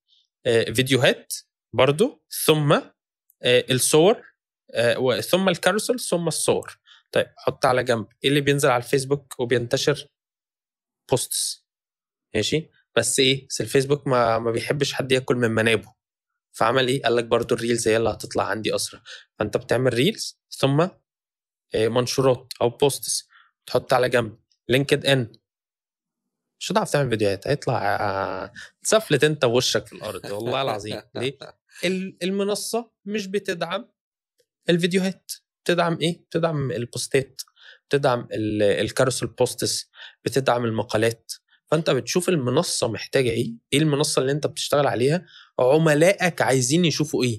آه، فيديوهات برضو ثم آه، الصور آه، ثم الكارسل ثم الصور طيب حط على جنب إيه اللي بينزل على الفيسبوك وبينتشر بوستس ماشي بس ايه بس الفيسبوك ما, ما بيحبش حد ياكل من منابه فعمل ايه قال لك برضو الريلز هي اللي هتطلع عندي اسرع فانت بتعمل ريلز ثم منشورات او بوستس تحط على جنب لينكد ان مش هتعرف تعمل فيديوهات هيطلع آه، تسفلت انت ووشك في الارض والله العظيم ليه؟ المنصه مش بتدعم الفيديوهات بتدعم ايه؟ بتدعم البوستات بتدعم الكاروسل بوستس بتدعم المقالات فانت بتشوف المنصه محتاجه ايه؟ ايه المنصه اللي انت بتشتغل عليها؟ عملائك عايزين يشوفوا ايه؟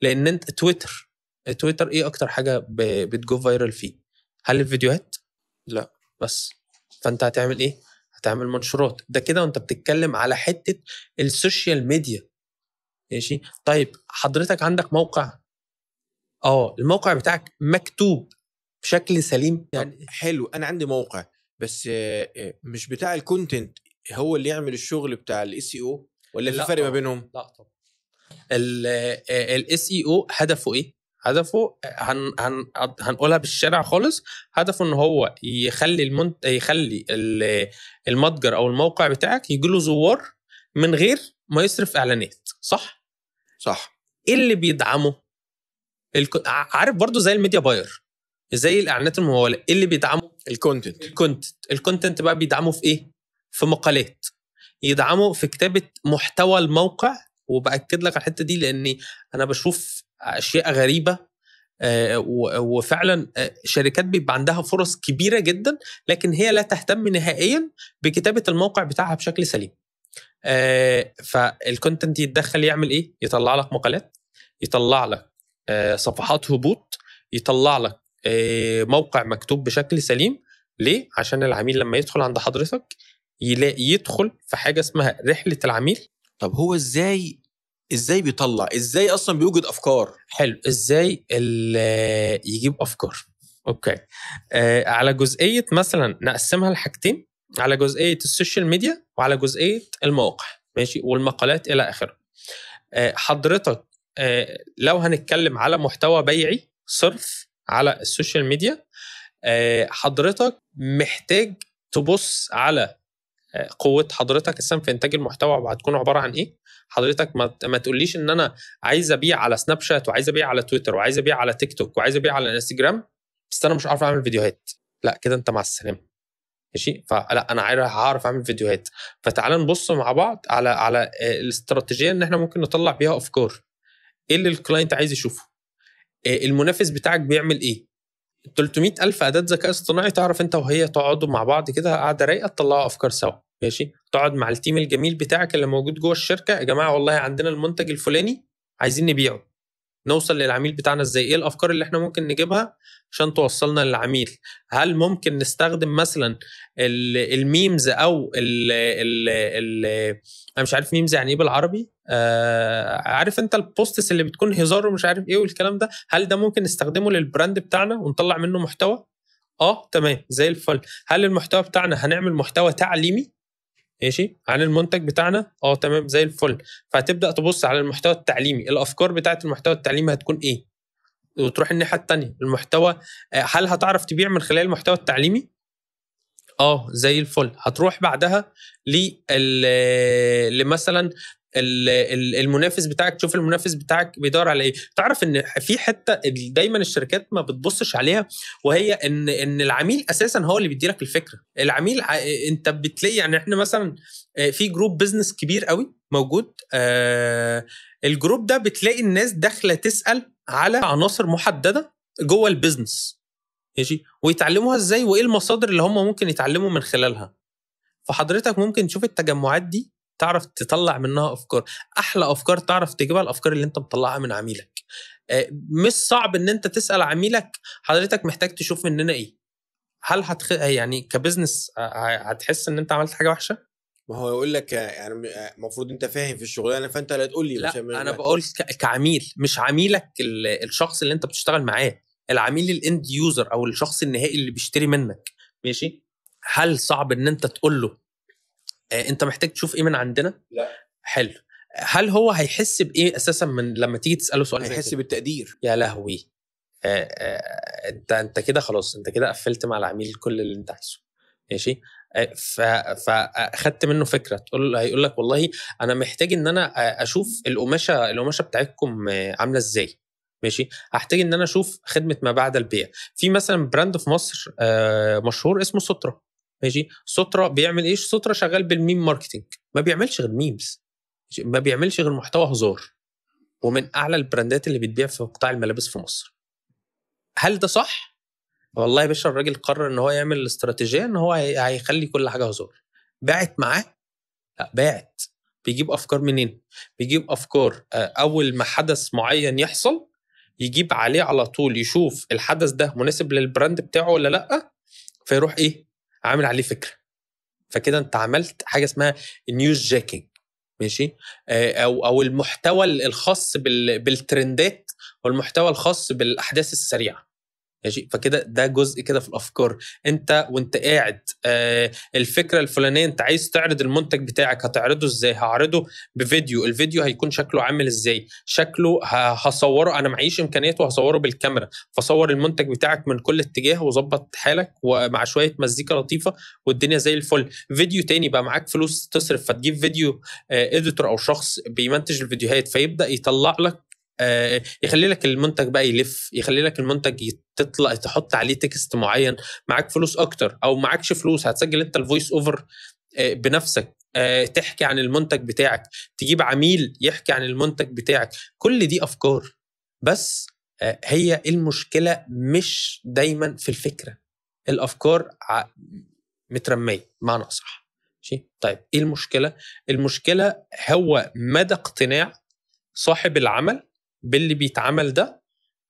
لان انت تويتر تويتر ايه اكتر حاجه بتجو فايرال فيه؟ هل الفيديوهات؟ لا بس فانت هتعمل ايه؟ هتعمل منشورات ده كده وانت بتتكلم على حته السوشيال ميديا ماشي طيب حضرتك عندك موقع اه الموقع بتاعك مكتوب بشكل سليم يعني حلو انا عندي موقع بس آه، آه، مش بتاع الكونتنت هو اللي يعمل الشغل بتاع الاس او e ولا في فرق ما بينهم لا طبعا الاس اي آه، او e هدفه ايه هدفه هن هن هنقولها بالشارع خالص هدفه ان هو يخلي المنت... يخلي المتجر او الموقع بتاعك يجي له زوار من غير ما يصرف اعلانات صح صح ايه اللي بيدعمه الك... عارف برضو زي الميديا باير زي الاعلانات المموله ايه اللي بيدعمه الكونتنت الكونتنت الكونتنت بقى بيدعمه في ايه في مقالات يدعمه في كتابه محتوى الموقع وباكد لك على الحته دي لاني انا بشوف اشياء غريبه آه، وفعلا آه، شركات بيبقى عندها فرص كبيره جدا لكن هي لا تهتم نهائيا بكتابه الموقع بتاعها بشكل سليم آه، فالكونتنت يتدخل يعمل ايه يطلع لك مقالات يطلع لك صفحات هبوط يطلع لك موقع مكتوب بشكل سليم ليه عشان العميل لما يدخل عند حضرتك يلاقي يدخل في حاجه اسمها رحله العميل طب هو ازاي ازاي بيطلع ازاي اصلا بيوجد افكار حلو ازاي آه، يجيب افكار اوكي آه على جزئيه مثلا نقسمها لحاجتين على جزئيه السوشيال ميديا وعلى جزئيه المواقع ماشي والمقالات الى اخره آه حضرتك آه لو هنتكلم على محتوى بيعي صرف على السوشيال ميديا آه حضرتك محتاج تبص على قوه حضرتك السام في انتاج المحتوى هتكون عباره عن ايه حضرتك ما, ما تقوليش ان انا عايز ابيع على سناب شات وعايز ابيع على تويتر وعايز ابيع على تيك توك وعايز ابيع على انستجرام بس انا مش عارف اعمل فيديوهات لا كده انت مع السلامه ماشي فلا انا عارف هعرف اعمل فيديوهات فتعال نبص مع بعض على على الاستراتيجيه ان احنا ممكن نطلع بيها افكار ايه اللي الكلاينت عايز يشوفه آه، المنافس بتاعك بيعمل ايه 300 ألف أداة ذكاء اصطناعي تعرف أنت وهي تقعدوا مع بعض كده قاعدة رايقة تطلعوا أفكار سوا ماشي تقعد مع التيم الجميل بتاعك اللي موجود جوه الشركة يا جماعة والله عندنا المنتج الفلاني عايزين نبيعه نوصل للعميل بتاعنا ازاي ايه الافكار اللي احنا ممكن نجيبها عشان توصلنا للعميل هل ممكن نستخدم مثلا الميمز او ال ال ال انا مش عارف ميمز يعني ايه بالعربي آه عارف انت البوستس اللي بتكون هزار ومش عارف ايه والكلام ده هل ده ممكن نستخدمه للبراند بتاعنا ونطلع منه محتوى اه تمام زي الفل هل المحتوى بتاعنا هنعمل محتوى تعليمي ماشي عن المنتج بتاعنا اه تمام زي الفل فهتبدا تبص على المحتوى التعليمي الافكار بتاعه المحتوى التعليمي هتكون ايه وتروح الناحيه الثانيه المحتوى آه، هل هتعرف تبيع من خلال المحتوى التعليمي اه زي الفل هتروح بعدها ل آه، لمثلا المنافس بتاعك تشوف المنافس بتاعك بيدور على ايه تعرف ان في حته دايما الشركات ما بتبصش عليها وهي ان ان العميل اساسا هو اللي بيدي لك الفكره العميل انت بتلاقي يعني احنا مثلا آه، في جروب بزنس كبير قوي موجود آه، الجروب ده بتلاقي الناس داخله تسال على عناصر محدده جوه البيزنس ماشي ويتعلموها ازاي وايه المصادر اللي هم ممكن يتعلموا من خلالها فحضرتك ممكن تشوف التجمعات دي تعرف تطلع منها افكار احلى افكار تعرف تجيبها الافكار اللي انت مطلعها من عميلك آه، مش صعب ان انت تسال عميلك حضرتك محتاج تشوف مننا ايه هل هتخ... يعني كبزنس آه، هتحس ان انت عملت حاجه وحشه ما هو يقول لك يعني آه، المفروض انت فاهم في الشغلانه يعني فانت لا تقول لي لا انا ما... بقول كعميل مش عميلك الشخص اللي انت بتشتغل معاه العميل الاند يوزر او الشخص النهائي اللي بيشتري منك ماشي هل صعب ان انت تقول له آه، انت محتاج تشوف ايه من عندنا لا حلو هل هو هيحس بايه اساسا من لما تيجي تساله سؤال هيحس بالتقدير يا لهوي آه آه انت انت كده خلاص انت كده قفلت مع العميل كل اللي انت عايزه ماشي آه، فاخدت آه، منه فكره تقول هيقول لك والله انا محتاج ان انا اشوف القماشه القماشه بتاعتكم عامله ازاي ماشي هحتاج ان انا اشوف خدمه ما بعد البيع في مثلا براند في مصر مشهور اسمه سترة ماشي سوترا بيعمل ايش سوترا شغال بالميم ماركتنج ما بيعملش غير ميمز ما بيعملش غير محتوى هزار ومن اعلى البراندات اللي بتبيع في قطاع الملابس في مصر هل ده صح والله يا باشا الراجل قرر ان هو يعمل استراتيجيه ان هو هيخلي كل حاجه هزار باعت معاه لا باعت بيجيب افكار منين بيجيب افكار آه، اول ما حدث معين يحصل يجيب عليه على طول يشوف الحدث ده مناسب للبراند بتاعه ولا لا فيروح ايه عامل عليه فكره فكده انت عملت حاجه اسمها نيوز جاكينج ماشي آه، او او المحتوى الخاص بالترندات والمحتوى الخاص بالاحداث السريعه ماشي فكده ده جزء كده في الافكار انت وانت قاعد آه الفكره الفلانيه انت عايز تعرض المنتج بتاعك هتعرضه ازاي هعرضه بفيديو الفيديو هيكون شكله عامل ازاي شكله هصوره انا معيش امكانيات وهصوره بالكاميرا فصور المنتج بتاعك من كل اتجاه وظبط حالك ومع شويه مزيكا لطيفه والدنيا زي الفل فيديو تاني بقى معاك فلوس تصرف فتجيب فيديو آه اديتور او شخص بيمنتج الفيديوهات فيبدا يطلع لك آه، يخلي لك المنتج بقى يلف يخلي لك المنتج تطلع تحط عليه تكست معين معاك فلوس اكتر او معاكش فلوس هتسجل انت الفويس اوفر آه، بنفسك آه، تحكي عن المنتج بتاعك تجيب عميل يحكي عن المنتج بتاعك كل دي افكار بس هي المشكله مش دايما في الفكره الافكار مترميه بمعنى اصح ماشي طيب ايه المشكله المشكله هو مدى اقتناع صاحب العمل باللي بيتعمل ده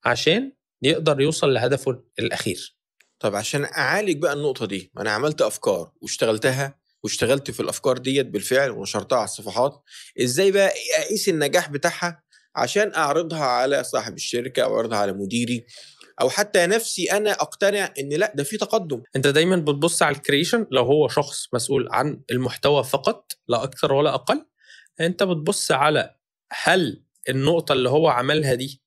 عشان يقدر يوصل لهدفه الاخير طب عشان اعالج بقى النقطه دي انا عملت افكار واشتغلتها واشتغلت في الافكار ديت بالفعل ونشرتها على الصفحات ازاي بقى اقيس النجاح بتاعها عشان اعرضها على صاحب الشركه او اعرضها على مديري او حتى نفسي انا اقتنع ان لا ده في تقدم انت دايما بتبص على الكريشن لو هو شخص مسؤول عن المحتوى فقط لا اكثر ولا اقل انت بتبص على هل النقطه اللي هو عملها دي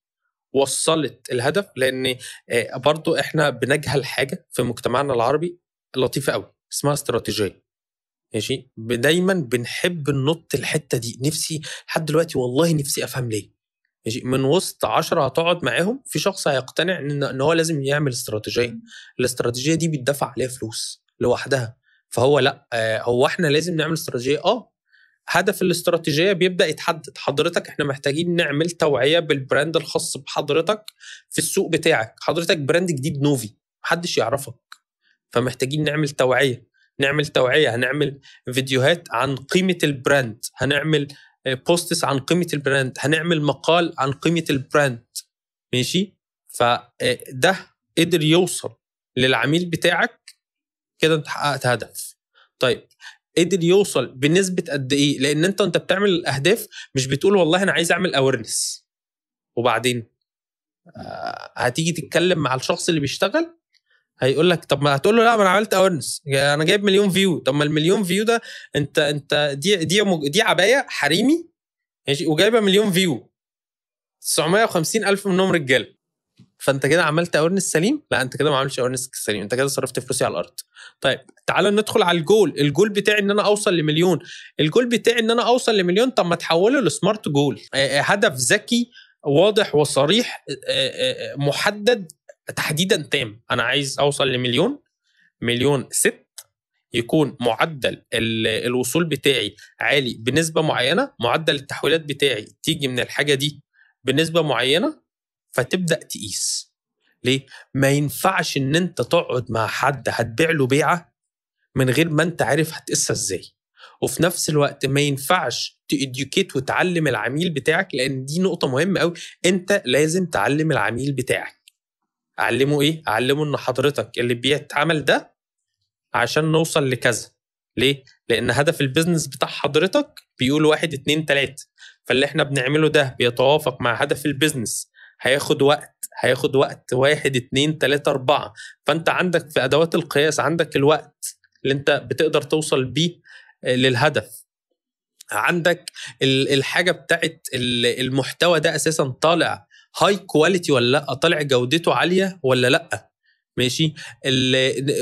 وصلت الهدف لان آه، برضو احنا بنجهل حاجه في مجتمعنا العربي لطيفه قوي اسمها استراتيجيه ماشي دايما بنحب ننط الحته دي نفسي لحد دلوقتي والله نفسي افهم ليه ماشي من وسط عشرة هتقعد معاهم في شخص هيقتنع ان هو لازم يعمل استراتيجيه الاستراتيجيه دي بيتدفع عليها فلوس لوحدها فهو لا آه، هو احنا لازم نعمل استراتيجيه اه هدف الاستراتيجيه بيبدا يتحدد حضرتك احنا محتاجين نعمل توعيه بالبراند الخاص بحضرتك في السوق بتاعك حضرتك براند جديد نوفي محدش يعرفك فمحتاجين نعمل توعيه نعمل توعيه هنعمل فيديوهات عن قيمه البراند هنعمل بوستس عن قيمه البراند هنعمل مقال عن قيمه البراند ماشي فده آه، قدر يوصل للعميل بتاعك كده انت حققت هدف طيب قدر يوصل بنسبه قد ايه لان انت انت بتعمل الاهداف مش بتقول والله انا عايز اعمل اويرنس وبعدين آه هتيجي تتكلم مع الشخص اللي بيشتغل هيقول لك طب ما هتقول له لا ما انا عملت اورنس انا جايب مليون فيو طب ما المليون فيو ده انت انت دي دي دي عبايه حريمي ماشي وجايبه مليون فيو 950 الف منهم رجاله فانت كده عملت اورنس سليم لا انت كده ما عملتش اورنس سليم انت كده صرفت فلوسي على الارض طيب تعالى ندخل على الجول الجول بتاعي ان انا اوصل لمليون الجول بتاعي ان انا اوصل لمليون طب ما تحوله لسمارت جول هدف ذكي واضح وصريح محدد تحديدا تام انا عايز اوصل لمليون مليون ست يكون معدل الوصول بتاعي عالي بنسبه معينه معدل التحويلات بتاعي تيجي من الحاجه دي بنسبه معينه فتبدا تقيس ليه ما ينفعش ان انت تقعد مع حد هتبيع له بيعه من غير ما انت عارف هتقيسها ازاي وفي نفس الوقت ما ينفعش تإديوكيت وتعلم العميل بتاعك لان دي نقطه مهمه قوي انت لازم تعلم العميل بتاعك علمه ايه علمه ان حضرتك اللي بيتعمل ده عشان نوصل لكذا ليه لان هدف البيزنس بتاع حضرتك بيقول واحد اتنين تلاته فاللي احنا بنعمله ده بيتوافق مع هدف البيزنس هياخد وقت هياخد وقت واحد اتنين تلاتة أربعة فأنت عندك في أدوات القياس عندك الوقت اللي أنت بتقدر توصل بيه آه، للهدف عندك الحاجة بتاعت المحتوى ده أساسا طالع هاي كواليتي ولا لأ طالع جودته عالية ولا لأ ماشي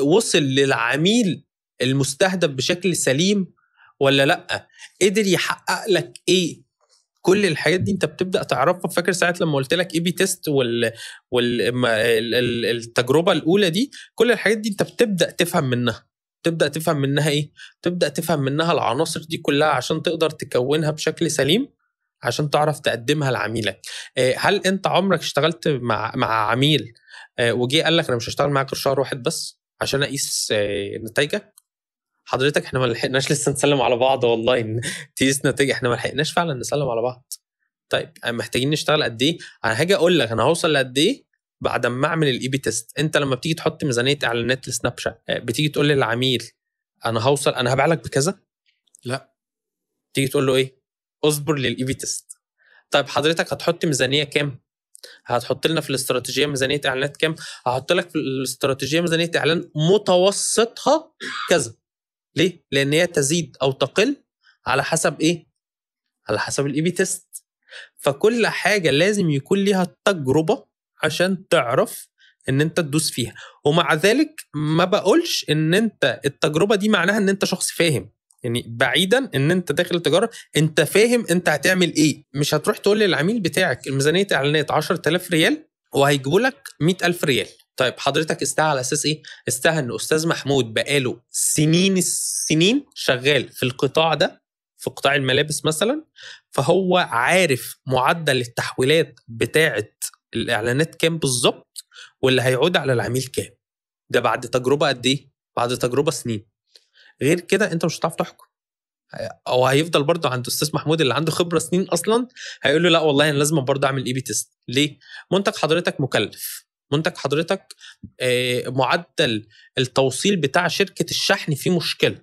وصل للعميل المستهدف بشكل سليم ولا لأ قدر يحقق لك إيه كل الحاجات دي انت بتبدا تعرفها فاكر ساعه لما قلت لك اي بي تيست وال, وال... التجربه الاولى دي كل الحاجات دي انت بتبدا تفهم منها تبدا تفهم منها ايه تبدا تفهم منها العناصر دي كلها عشان تقدر تكونها بشكل سليم عشان تعرف تقدمها لعميلك آه، هل انت عمرك اشتغلت مع مع عميل آه، وجي قال لك انا مش هشتغل معاك غير شهر واحد بس عشان اقيس آه، نتائجك حضرتك احنا ما لحقناش لسه نسلم على بعض والله تيجي نتيجه احنا ما لحقناش فعلا نسلم على بعض طيب محتاجين نشتغل قد ايه انا هاجي اقول لك انا هوصل لقد ايه بعد ما اعمل الاي بي تيست انت لما بتيجي تحط ميزانيه اعلانات لسناب شات آه، بتيجي تقول للعميل انا هوصل انا هبيع لك بكذا لا تيجي تقول له ايه اصبر للاي بي تيست طيب حضرتك هتحط ميزانيه كام هتحط لنا في الاستراتيجيه ميزانيه اعلانات كام هحط لك في الاستراتيجيه ميزانيه اعلان متوسطها كذا ليه؟ لان هي تزيد او تقل على حسب ايه؟ على حسب الاي بي تيست فكل حاجه لازم يكون ليها تجربه عشان تعرف ان انت تدوس فيها ومع ذلك ما بقولش ان انت التجربه دي معناها ان انت شخص فاهم يعني بعيدا ان انت داخل التجاره انت فاهم انت هتعمل ايه مش هتروح تقول للعميل بتاعك الميزانيه اعلانات 10000 ريال وهيجيبوا لك 100000 ريال طيب حضرتك استاه على اساس ايه؟ استاه ان استاذ محمود بقاله سنين السنين شغال في القطاع ده في قطاع الملابس مثلا فهو عارف معدل التحويلات بتاعه الاعلانات كام بالظبط واللي هيعود على العميل كام ده بعد تجربه قد ايه؟ بعد تجربه سنين غير كده انت مش هتعرف تحكم او هيفضل برضه عند استاذ محمود اللي عنده خبره سنين اصلا هيقول له لا والله انا لازم برضه اعمل اي بي تيست ليه؟ منتج حضرتك مكلف منتج حضرتك آه، معدل التوصيل بتاع شركه الشحن فيه مشكله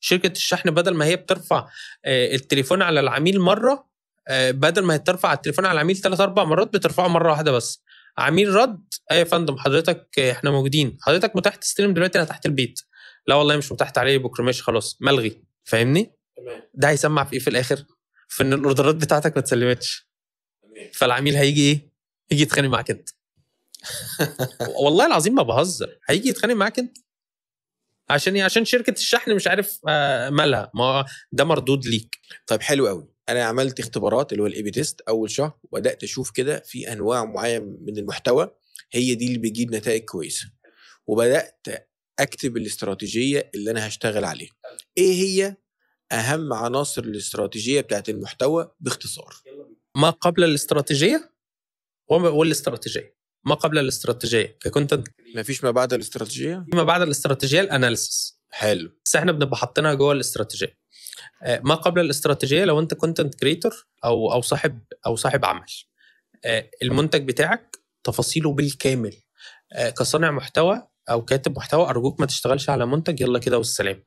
شركه الشحن بدل ما هي بترفع آه، التليفون على العميل مره آه، بدل ما هي ترفع التليفون على العميل ثلاث اربع مرات بترفعه مره واحده بس عميل رد اي أيوة يا فندم حضرتك احنا موجودين حضرتك متاح تستلم دلوقتي انا تحت البيت لا والله مش متاح عليه بكره ماشي خلاص ملغي فاهمني ده هيسمع في ايه في الاخر في ان الاوردرات بتاعتك ما اتسلمتش فالعميل هيجي ايه يجي يتخانق معاك انت والله العظيم ما بهزر هيجي يتخانق معاك انت عشان إيه؟ عشان شركه الشحن مش عارف آه، مالها ما ده مردود ليك طيب حلو قوي انا عملت اختبارات اللي هو الاي بي تيست اول شهر وبدات اشوف كده في انواع معينه من المحتوى هي دي اللي بتجيب نتائج كويسه وبدات اكتب الاستراتيجيه اللي انا هشتغل عليها ايه هي اهم عناصر الاستراتيجيه بتاعت المحتوى باختصار ما قبل الاستراتيجيه والاستراتيجيه ما قبل الاستراتيجيه ككونتنت ما فيش ما بعد الاستراتيجيه ما بعد الاستراتيجيه الاناليسس حلو بس احنا بنبقى حاطينها جوه الاستراتيجيه آه، ما قبل الاستراتيجيه لو انت كونتنت كريتور او او صاحب او صاحب عمل آه، المنتج بتاعك تفاصيله بالكامل آه، كصانع محتوى او كاتب محتوى ارجوك ما تشتغلش على منتج يلا كده والسلام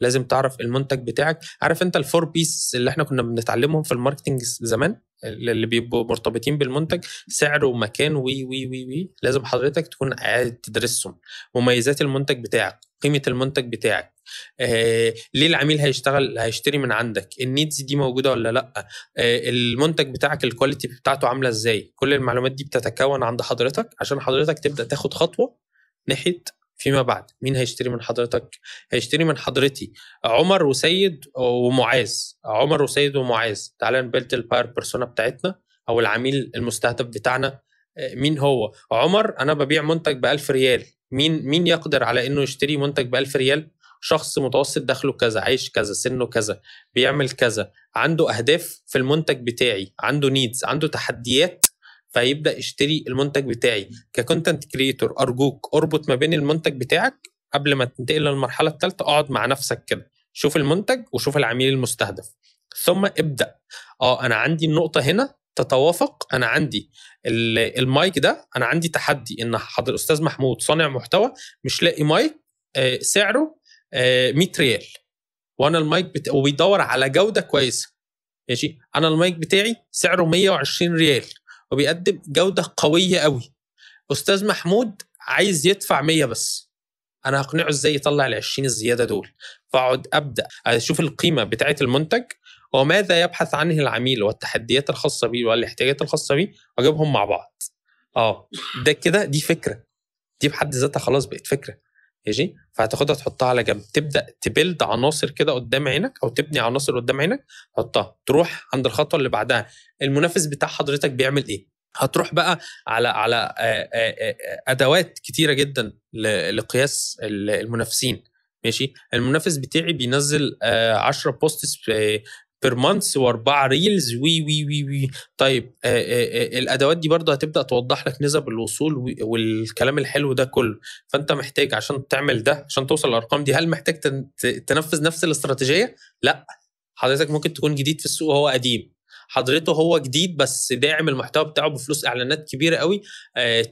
لازم تعرف المنتج بتاعك عارف انت الفور بيس اللي احنا كنا بنتعلمهم في الماركتنج زمان اللي بيبقوا مرتبطين بالمنتج سعر ومكان وي وي وي وي لازم حضرتك تكون قاعد تدرسهم مميزات المنتج بتاعك قيمه المنتج بتاعك آه، ليه العميل هيشتغل هيشتري من عندك النيدز دي موجوده ولا لا آه، المنتج بتاعك الكواليتي بتاعته عامله ازاي كل المعلومات دي بتتكون عند حضرتك عشان حضرتك تبدا تاخد خطوه ناحيه فيما بعد مين هيشتري من حضرتك هيشتري من حضرتي عمر وسيد ومعاذ عمر وسيد ومعاذ تعالى نبلت الباير بيرسونا بتاعتنا او العميل المستهدف بتاعنا آه، مين هو عمر انا ببيع منتج ب 1000 ريال مين مين يقدر على انه يشتري منتج ب 1000 ريال شخص متوسط دخله كذا عايش كذا سنه كذا بيعمل كذا عنده اهداف في المنتج بتاعي عنده نيدز عنده تحديات فيبدا يشتري المنتج بتاعي ككونتنت كريتور ارجوك اربط ما بين المنتج بتاعك قبل ما تنتقل للمرحله الثالثه اقعد مع نفسك كده شوف المنتج وشوف العميل المستهدف ثم ابدا اه انا عندي النقطه هنا تتوافق انا عندي المايك ده انا عندي تحدي ان حضر استاذ محمود صانع محتوى مش لاقي مايك آه سعره آه 100 ريال وانا المايك بت... وبيدور على جوده كويسه ماشي انا المايك بتاعي سعره 120 ريال وبيقدم جوده قويه قوي استاذ محمود عايز يدفع 100 بس انا هقنعه ازاي يطلع ال 20 الزياده دول فاقعد ابدا اشوف القيمه بتاعه المنتج وماذا يبحث عنه العميل والتحديات الخاصه بيه والاحتياجات الخاصه بيه واجيبهم مع بعض اه ده كده دي فكره دي بحد ذاتها خلاص بقت فكره ماشي فهتاخدها تحطها على جنب تبدا تبلد عناصر كده قدام عينك او تبني عناصر قدام عينك حطها تروح عند الخطوه اللي بعدها المنافس بتاع حضرتك بيعمل ايه هتروح بقى على على ادوات كتيره جدا لقياس المنافسين ماشي المنافس بتاعي بينزل 10 بوستس بير مانثس واربعه ريلز وي وي وي وي طيب آآ آه، آآ آه، آه، الادوات دي برضه هتبدا توضح لك نسب الوصول والكلام الحلو ده كله فانت محتاج عشان تعمل ده عشان توصل للارقام دي هل محتاج تنفذ نفس الاستراتيجيه؟ لا حضرتك ممكن تكون جديد في السوق وهو قديم حضرته هو جديد بس داعم المحتوى بتاعه بفلوس اعلانات كبيره قوي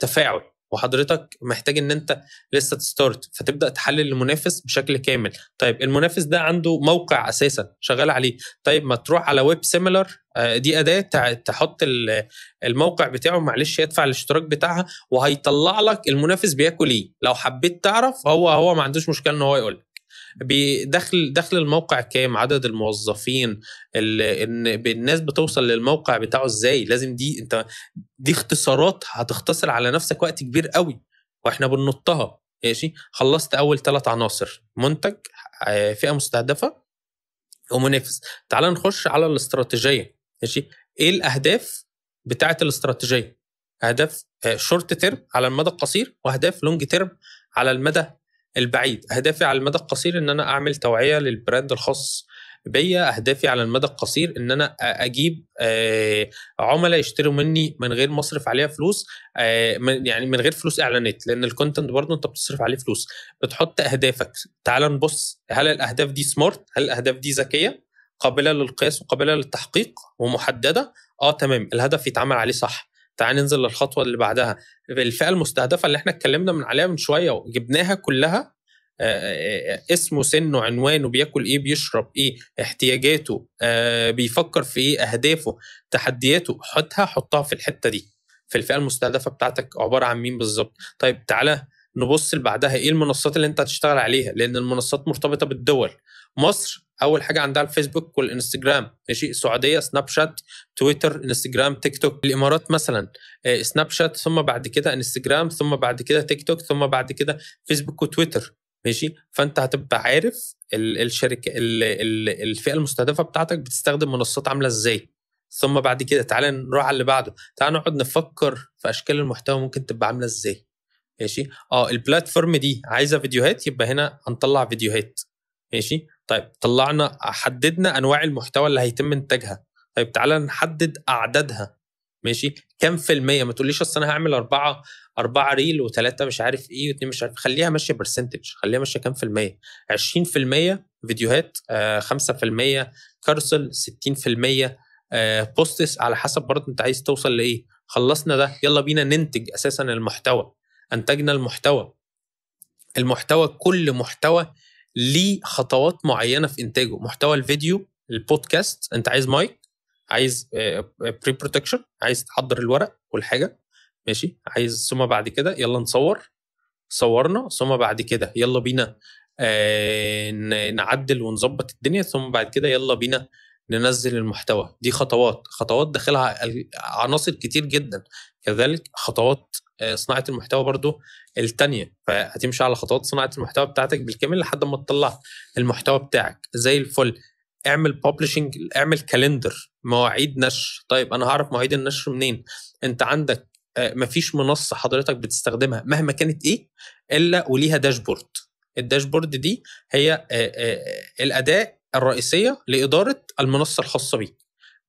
تفاعل وحضرتك محتاج ان انت لسه تستارت فتبدا تحلل المنافس بشكل كامل طيب المنافس ده عنده موقع اساسا شغال عليه طيب ما تروح على ويب سيميلر آه، دي اداه تحط الموقع بتاعه معلش يدفع الاشتراك بتاعها وهيطلع لك المنافس بياكل ايه لو حبيت تعرف هو هو ما عندوش مشكله ان هو يقول بدخل دخل الموقع كام عدد الموظفين ان الناس بتوصل للموقع بتاعه ازاي لازم دي انت دي اختصارات هتختصر على نفسك وقت كبير قوي واحنا بننطها ماشي خلصت اول ثلاث عناصر منتج آه، فئه مستهدفه ومنافس تعال نخش على الاستراتيجيه ماشي ايه الاهداف بتاعه الاستراتيجيه اهداف شورت آه، تيرم على المدى القصير واهداف لونج تيرم على المدى البعيد هدفي على المدى القصير ان انا اعمل توعيه للبراند الخاص بيا اهدافي على المدى القصير ان انا اجيب آه، عملاء يشتروا مني من غير مصرف عليها فلوس آه، يعني من غير فلوس اعلانات لان الكونتنت برضه انت بتصرف عليه فلوس بتحط اهدافك تعال نبص هل الاهداف دي سمارت هل الاهداف دي ذكيه قابله للقياس وقابله للتحقيق ومحدده اه تمام الهدف يتعمل عليه صح تعال ننزل للخطوه اللي بعدها الفئه المستهدفه اللي احنا اتكلمنا من عليها من شويه وجبناها كلها آه، آه، آه، اسمه سنه عنوانه بياكل ايه بيشرب ايه احتياجاته بيفكر في ايه اهدافه تحدياته حطها حطها في الحته دي في الفئه المستهدفه بتاعتك عباره عن مين بالظبط طيب تعالى نبص اللي بعدها ايه المنصات اللي انت هتشتغل عليها لان المنصات مرتبطه بالدول مصر اول حاجه عندها الفيسبوك والانستجرام ماشي السعوديه سناب شات تويتر انستجرام تيك توك الامارات مثلا آه، سناب شات ثم بعد كده انستجرام ثم بعد كده تيك توك ثم بعد كده فيسبوك وتويتر ماشي فانت هتبقى عارف الشركه الفئه المستهدفه بتاعتك بتستخدم منصات عامله ازاي ثم بعد كده تعالى نروح على اللي بعده تعالى نقعد نفكر في اشكال المحتوى ممكن تبقى عامله ازاي ماشي اه البلاتفورم دي عايزه فيديوهات يبقى هنا هنطلع فيديوهات ماشي طيب طلعنا حددنا انواع المحتوى اللي هيتم انتاجها طيب تعالى نحدد اعدادها ماشي كم في الميه ما تقوليش اصل انا هعمل اربعه اربعه ريل وثلاثه مش عارف ايه واثنين مش عارف خليها ماشيه برسنتج خليها ماشيه كم في الميه 20% فيديوهات آه 5% كارسل 60% آه بوستس على حسب برضه انت عايز توصل لايه خلصنا ده يلا بينا ننتج اساسا المحتوى انتجنا المحتوى المحتوى كل محتوى ليه خطوات معينه في انتاجه محتوى الفيديو البودكاست انت عايز مايك عايز بري آه، بروتكشن آه، عايز تحضر الورق والحاجه ماشي عايز ثم بعد كده يلا نصور صورنا ثم بعد كده يلا بينا آه، نعدل ونظبط الدنيا ثم بعد كده يلا بينا ننزل المحتوى دي خطوات خطوات داخلها عناصر كتير جدا كذلك خطوات آه، صناعه المحتوى برضو الثانيه فهتمشي على خطوات صناعه المحتوى بتاعتك بالكامل لحد ما تطلع المحتوى بتاعك زي الفل اعمل ببلشنج اعمل كالندر مواعيد نشر طيب انا هعرف مواعيد النشر منين انت عندك آه، مفيش منصه حضرتك بتستخدمها مهما كانت ايه الا وليها داشبورد الداشبورد دي هي آه، الاداه الرئيسيه لاداره المنصه الخاصه بيك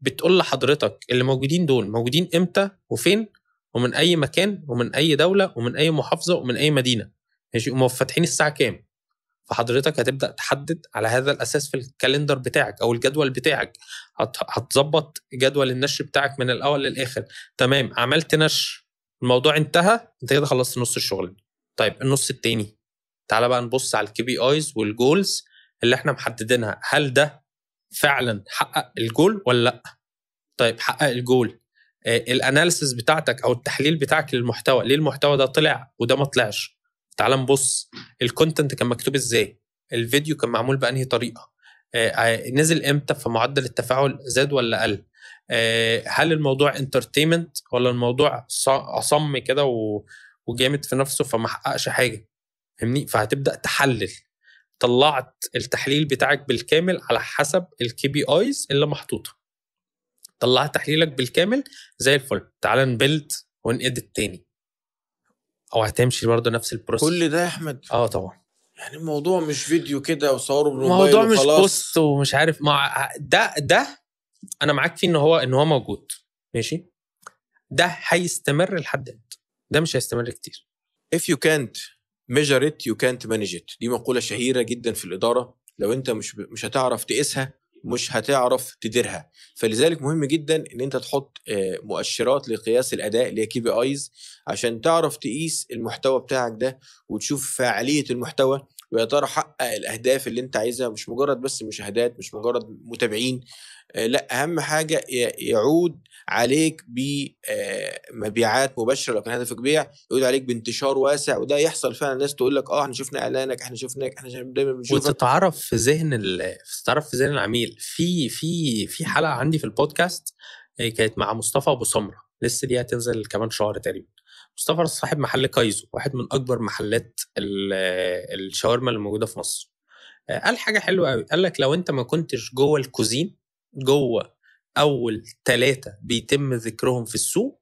بتقول لحضرتك اللي موجودين دول موجودين امتى وفين ومن اي مكان ومن اي دوله ومن اي محافظه ومن اي مدينه ماشي هم فاتحين الساعه كام فحضرتك هتبدا تحدد على هذا الاساس في الكالندر بتاعك او الجدول بتاعك هتظبط جدول النشر بتاعك من الاول للاخر تمام عملت نشر الموضوع انتهى انت كده خلصت نص الشغل طيب النص التاني تعالى بقى نبص على الكي بي ايز والجولز اللي احنا محددينها هل ده فعلا حقق الجول ولا لا طيب حقق الجول الاناليسز بتاعتك او التحليل بتاعك للمحتوى ليه المحتوى ده طلع وده ما طلعش تعال نبص الكونتنت كان مكتوب ازاي الفيديو كان معمول بانهي طريقه آه، آه، نزل امتى فمعدل التفاعل زاد ولا قل آه، هل الموضوع انترتينمنت ولا الموضوع اصم كده وجامد في نفسه فما حققش حاجه فاهمني فهتبدا تحلل طلعت التحليل بتاعك بالكامل على حسب الكي بي ايز اللي محطوطه طلعت تحليلك بالكامل زي الفل تعال نبلد ونقد تاني او هتمشي برضه نفس البروسيس كل ده يا احمد اه طبعا يعني الموضوع مش فيديو كده وصوره بالموبايل الموضوع مش بوست ومش عارف مع ده ده انا معاك فيه ان هو ان هو موجود ماشي ده هيستمر لحد امتى ده مش هيستمر كتير if you can't measure it you can't manage it دي مقولة شهيرة جدا في الإدارة لو أنت مش مش هتعرف تقيسها مش هتعرف تديرها فلذلك مهم جدا ان انت تحط آه، مؤشرات لقياس الاداء اللي هي كي بي ايز عشان تعرف تقيس المحتوى بتاعك ده وتشوف فاعليه المحتوى ويا ترى حقق الاهداف اللي انت عايزها مش مجرد بس مشاهدات مش مجرد متابعين آه، لا اهم حاجه يعود عليك بمبيعات آه، مباشره لو كان هدفك بيع يعود عليك بانتشار واسع وده يحصل فعلا الناس تقول لك اه احنا شفنا اعلانك احنا شفناك احنا دايما بنشوفك وتتعرف في ذهن تتعرف في ذهن العميل في في في حلقه عندي في البودكاست آه، كانت مع مصطفى ابو سمره لسه دي هتنزل كمان شهر تقريبا مصطفى صاحب محل كايزو واحد من اكبر محلات الشاورما اللي موجوده في مصر قال حاجه حلوه قوي قال لك لو انت ما كنتش جوه الكوزين جوه اول ثلاثه بيتم ذكرهم في السوق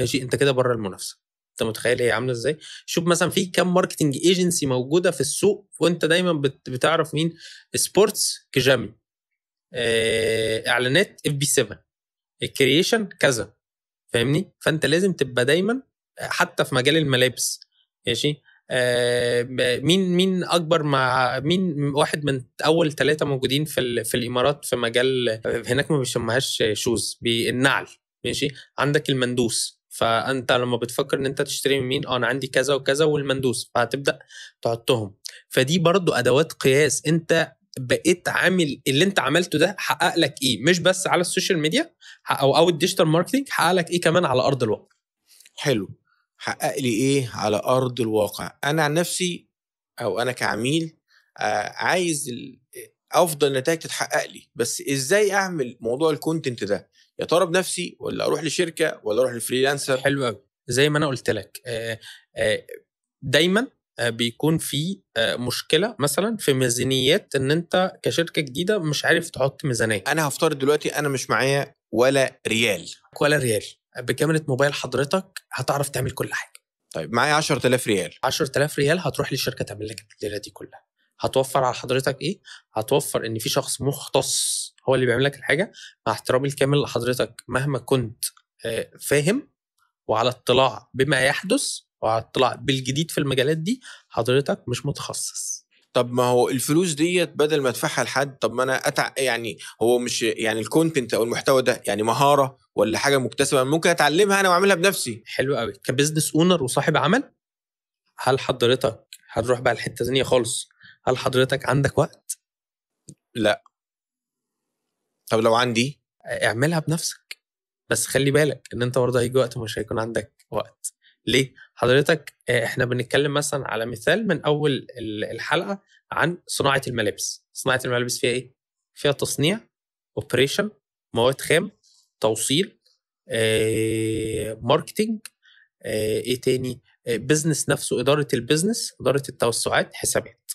ماشي انت كده بره المنافسه انت متخيل هي عامله ازاي شوف مثلا في كام ماركتنج ايجنسي موجوده في السوق وانت دايما بتعرف مين سبورتس كجامي آه، اعلانات اف بي 7 الكرييشن كذا فاهمني فانت لازم تبقى دايما حتى في مجال الملابس ماشي آه، مين مين اكبر مع مين واحد من اول ثلاثه موجودين في في الامارات في مجال هناك ما بيسموهاش شوز بالنعل ماشي عندك المندوس فانت لما بتفكر ان انت تشتري من مين اه انا عندي كذا وكذا والمندوس فهتبدا تحطهم فدي برضو ادوات قياس انت بقيت عامل اللي انت عملته ده حقق لك ايه مش بس على السوشيال ميديا او او الديجيتال ماركتنج حقق لك ايه كمان على ارض الواقع حلو حقق لي ايه على ارض الواقع انا عن نفسي او انا كعميل آه، عايز افضل نتائج تتحقق لي بس ازاي اعمل موضوع الكونتنت ده يا ترى بنفسي ولا اروح لشركه ولا اروح لفريلانسر حلو قوي زي ما انا قلت لك آه، آه، دايما بيكون في مشكله مثلا في ميزانيات ان انت كشركه جديده مش عارف تحط ميزانيه انا هفترض دلوقتي انا مش معايا ولا ريال ولا ريال بكاميرا موبايل حضرتك هتعرف تعمل كل حاجه طيب معايا 10000 ريال 10000 ريال هتروح لشركه تعمل لك الليله دي كلها هتوفر على حضرتك ايه هتوفر ان في شخص مختص هو اللي بيعمل لك الحاجه مع احترامي الكامل لحضرتك مهما كنت آه، فاهم وعلى اطلاع بما يحدث وعلى اطلاع بالجديد في المجالات دي حضرتك مش متخصص طب ما هو الفلوس ديت بدل ما ادفعها لحد طب ما انا أتع... يعني هو مش يعني الكونتنت او المحتوى ده يعني مهاره ولا حاجه مكتسبه ممكن اتعلمها انا واعملها بنفسي حلو قوي كبزنس اونر وصاحب عمل هل حضرتك هنروح بقى لحته ثانيه خالص هل حضرتك عندك وقت لا طب لو عندي اعملها بنفسك بس خلي بالك ان انت برضه هيجي وقت مش هيكون عندك وقت ليه حضرتك آه، احنا بنتكلم مثلا على مثال من اول الحلقه عن صناعه الملابس صناعه الملابس فيها ايه فيها تصنيع اوبريشن مواد خام توصيل ماركتنج آه، آه، ايه تاني بزنس نفسه اداره البزنس اداره التوسعات حسابات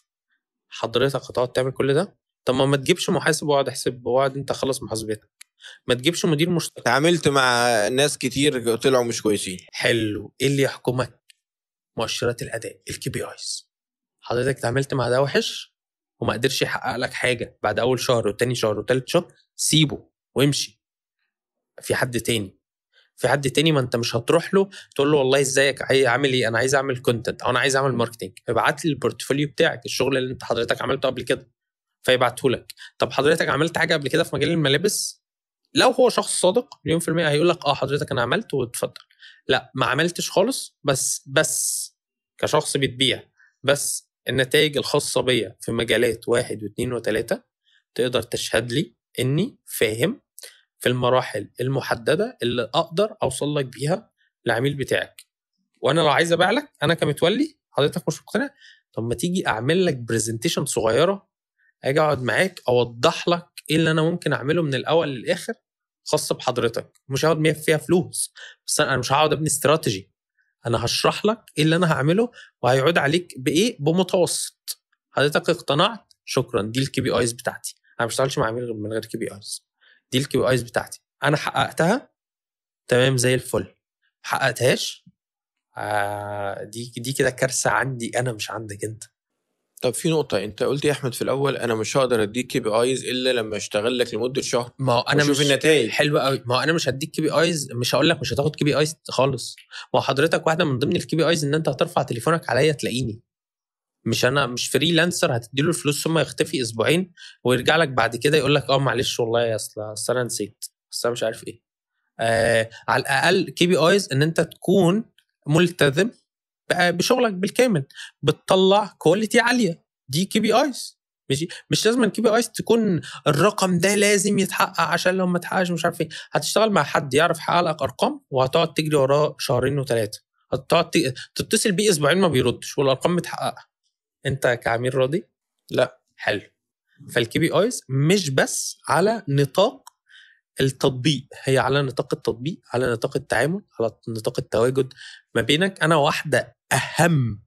حضرتك هتقعد تعمل كل ده طب ما ما تجيبش محاسب واقعد احسب واقعد انت خلص محاسبتك ما تجيبش مدير مشترك تعاملت مع ناس كتير طلعوا مش كويسين حلو ايه اللي يحكمك مؤشرات الاداء الكي بي ايز حضرتك تعاملت مع ده وحش وما قدرش يحقق لك حاجه بعد اول شهر وتاني شهر وتالت شهر سيبه وامشي في حد تاني في حد تاني ما انت مش هتروح له تقول له والله ازيك عامل ايه انا عايز اعمل كونتنت او انا عايز اعمل ماركتنج ابعت لي البورتفوليو بتاعك الشغل اللي انت حضرتك عملته قبل كده فيبعته لك طب حضرتك عملت حاجه قبل كده في مجال الملابس لو هو شخص صادق مليون في المية هيقول لك اه حضرتك انا عملت واتفضل لا ما عملتش خالص بس بس كشخص بتبيع بس النتائج الخاصة بيا في مجالات واحد واثنين وثلاثة تقدر تشهد لي اني فاهم في المراحل المحددة اللي اقدر اوصل لك بيها العميل بتاعك وانا لو عايز ابيع لك انا كمتولي حضرتك مش مقتنع طب ما تيجي اعمل لك برزنتيشن صغيره اجي اقعد معاك اوضح لك ايه اللي انا ممكن اعمله من الاول للاخر خاصه بحضرتك مش هقعد فيها فلوس بس انا مش هقعد ابني استراتيجي انا هشرح لك ايه اللي انا هعمله وهيعود عليك بايه بمتوسط حضرتك اقتنعت شكرا دي الكي بي ايز بتاعتي انا ما بشتغلش مع عميل من غير كي بي ايز دي الكي بي ايز بتاعتي انا حققتها تمام زي الفل حققتهاش آه دي دي كده كارثه عندي انا مش عندك انت طب في نقطة أنت قلت يا أحمد في الأول أنا مش هقدر أديك كي بي أيز إلا لما أشتغل لك لمدة شهر ما أنا مش النتائج حلوة أوي ما أنا مش هديك كي بي أيز مش هقول لك مش هتاخد كي بي أيز خالص ما حضرتك واحدة من ضمن الكي بي أيز إن أنت هترفع تليفونك عليا تلاقيني مش انا مش فريلانسر هتديله الفلوس ثم يختفي اسبوعين ويرجع لك بعد كده يقول لك اه معلش والله يا اصل اصل انا نسيت اصل انا مش عارف ايه آه على الاقل كي بي ايز ان انت تكون ملتزم آه، بشغلك بالكامل بتطلع كواليتي عاليه دي كي بي ايز ماشي مش لازم الكي بي ايز تكون الرقم ده لازم يتحقق عشان لو ما اتحققش مش عارف ايه هتشتغل مع حد يعرف يحقق لك ارقام وهتقعد تجري وراه شهرين وثلاثه هتقعد تتصل بيه اسبوعين ما بيردش والارقام متحققه انت كعميل راضي لا حلو فالكي بي ايز مش بس على نطاق التطبيق هي على نطاق التطبيق على نطاق التعامل على نطاق التواجد ما بينك انا واحده اهم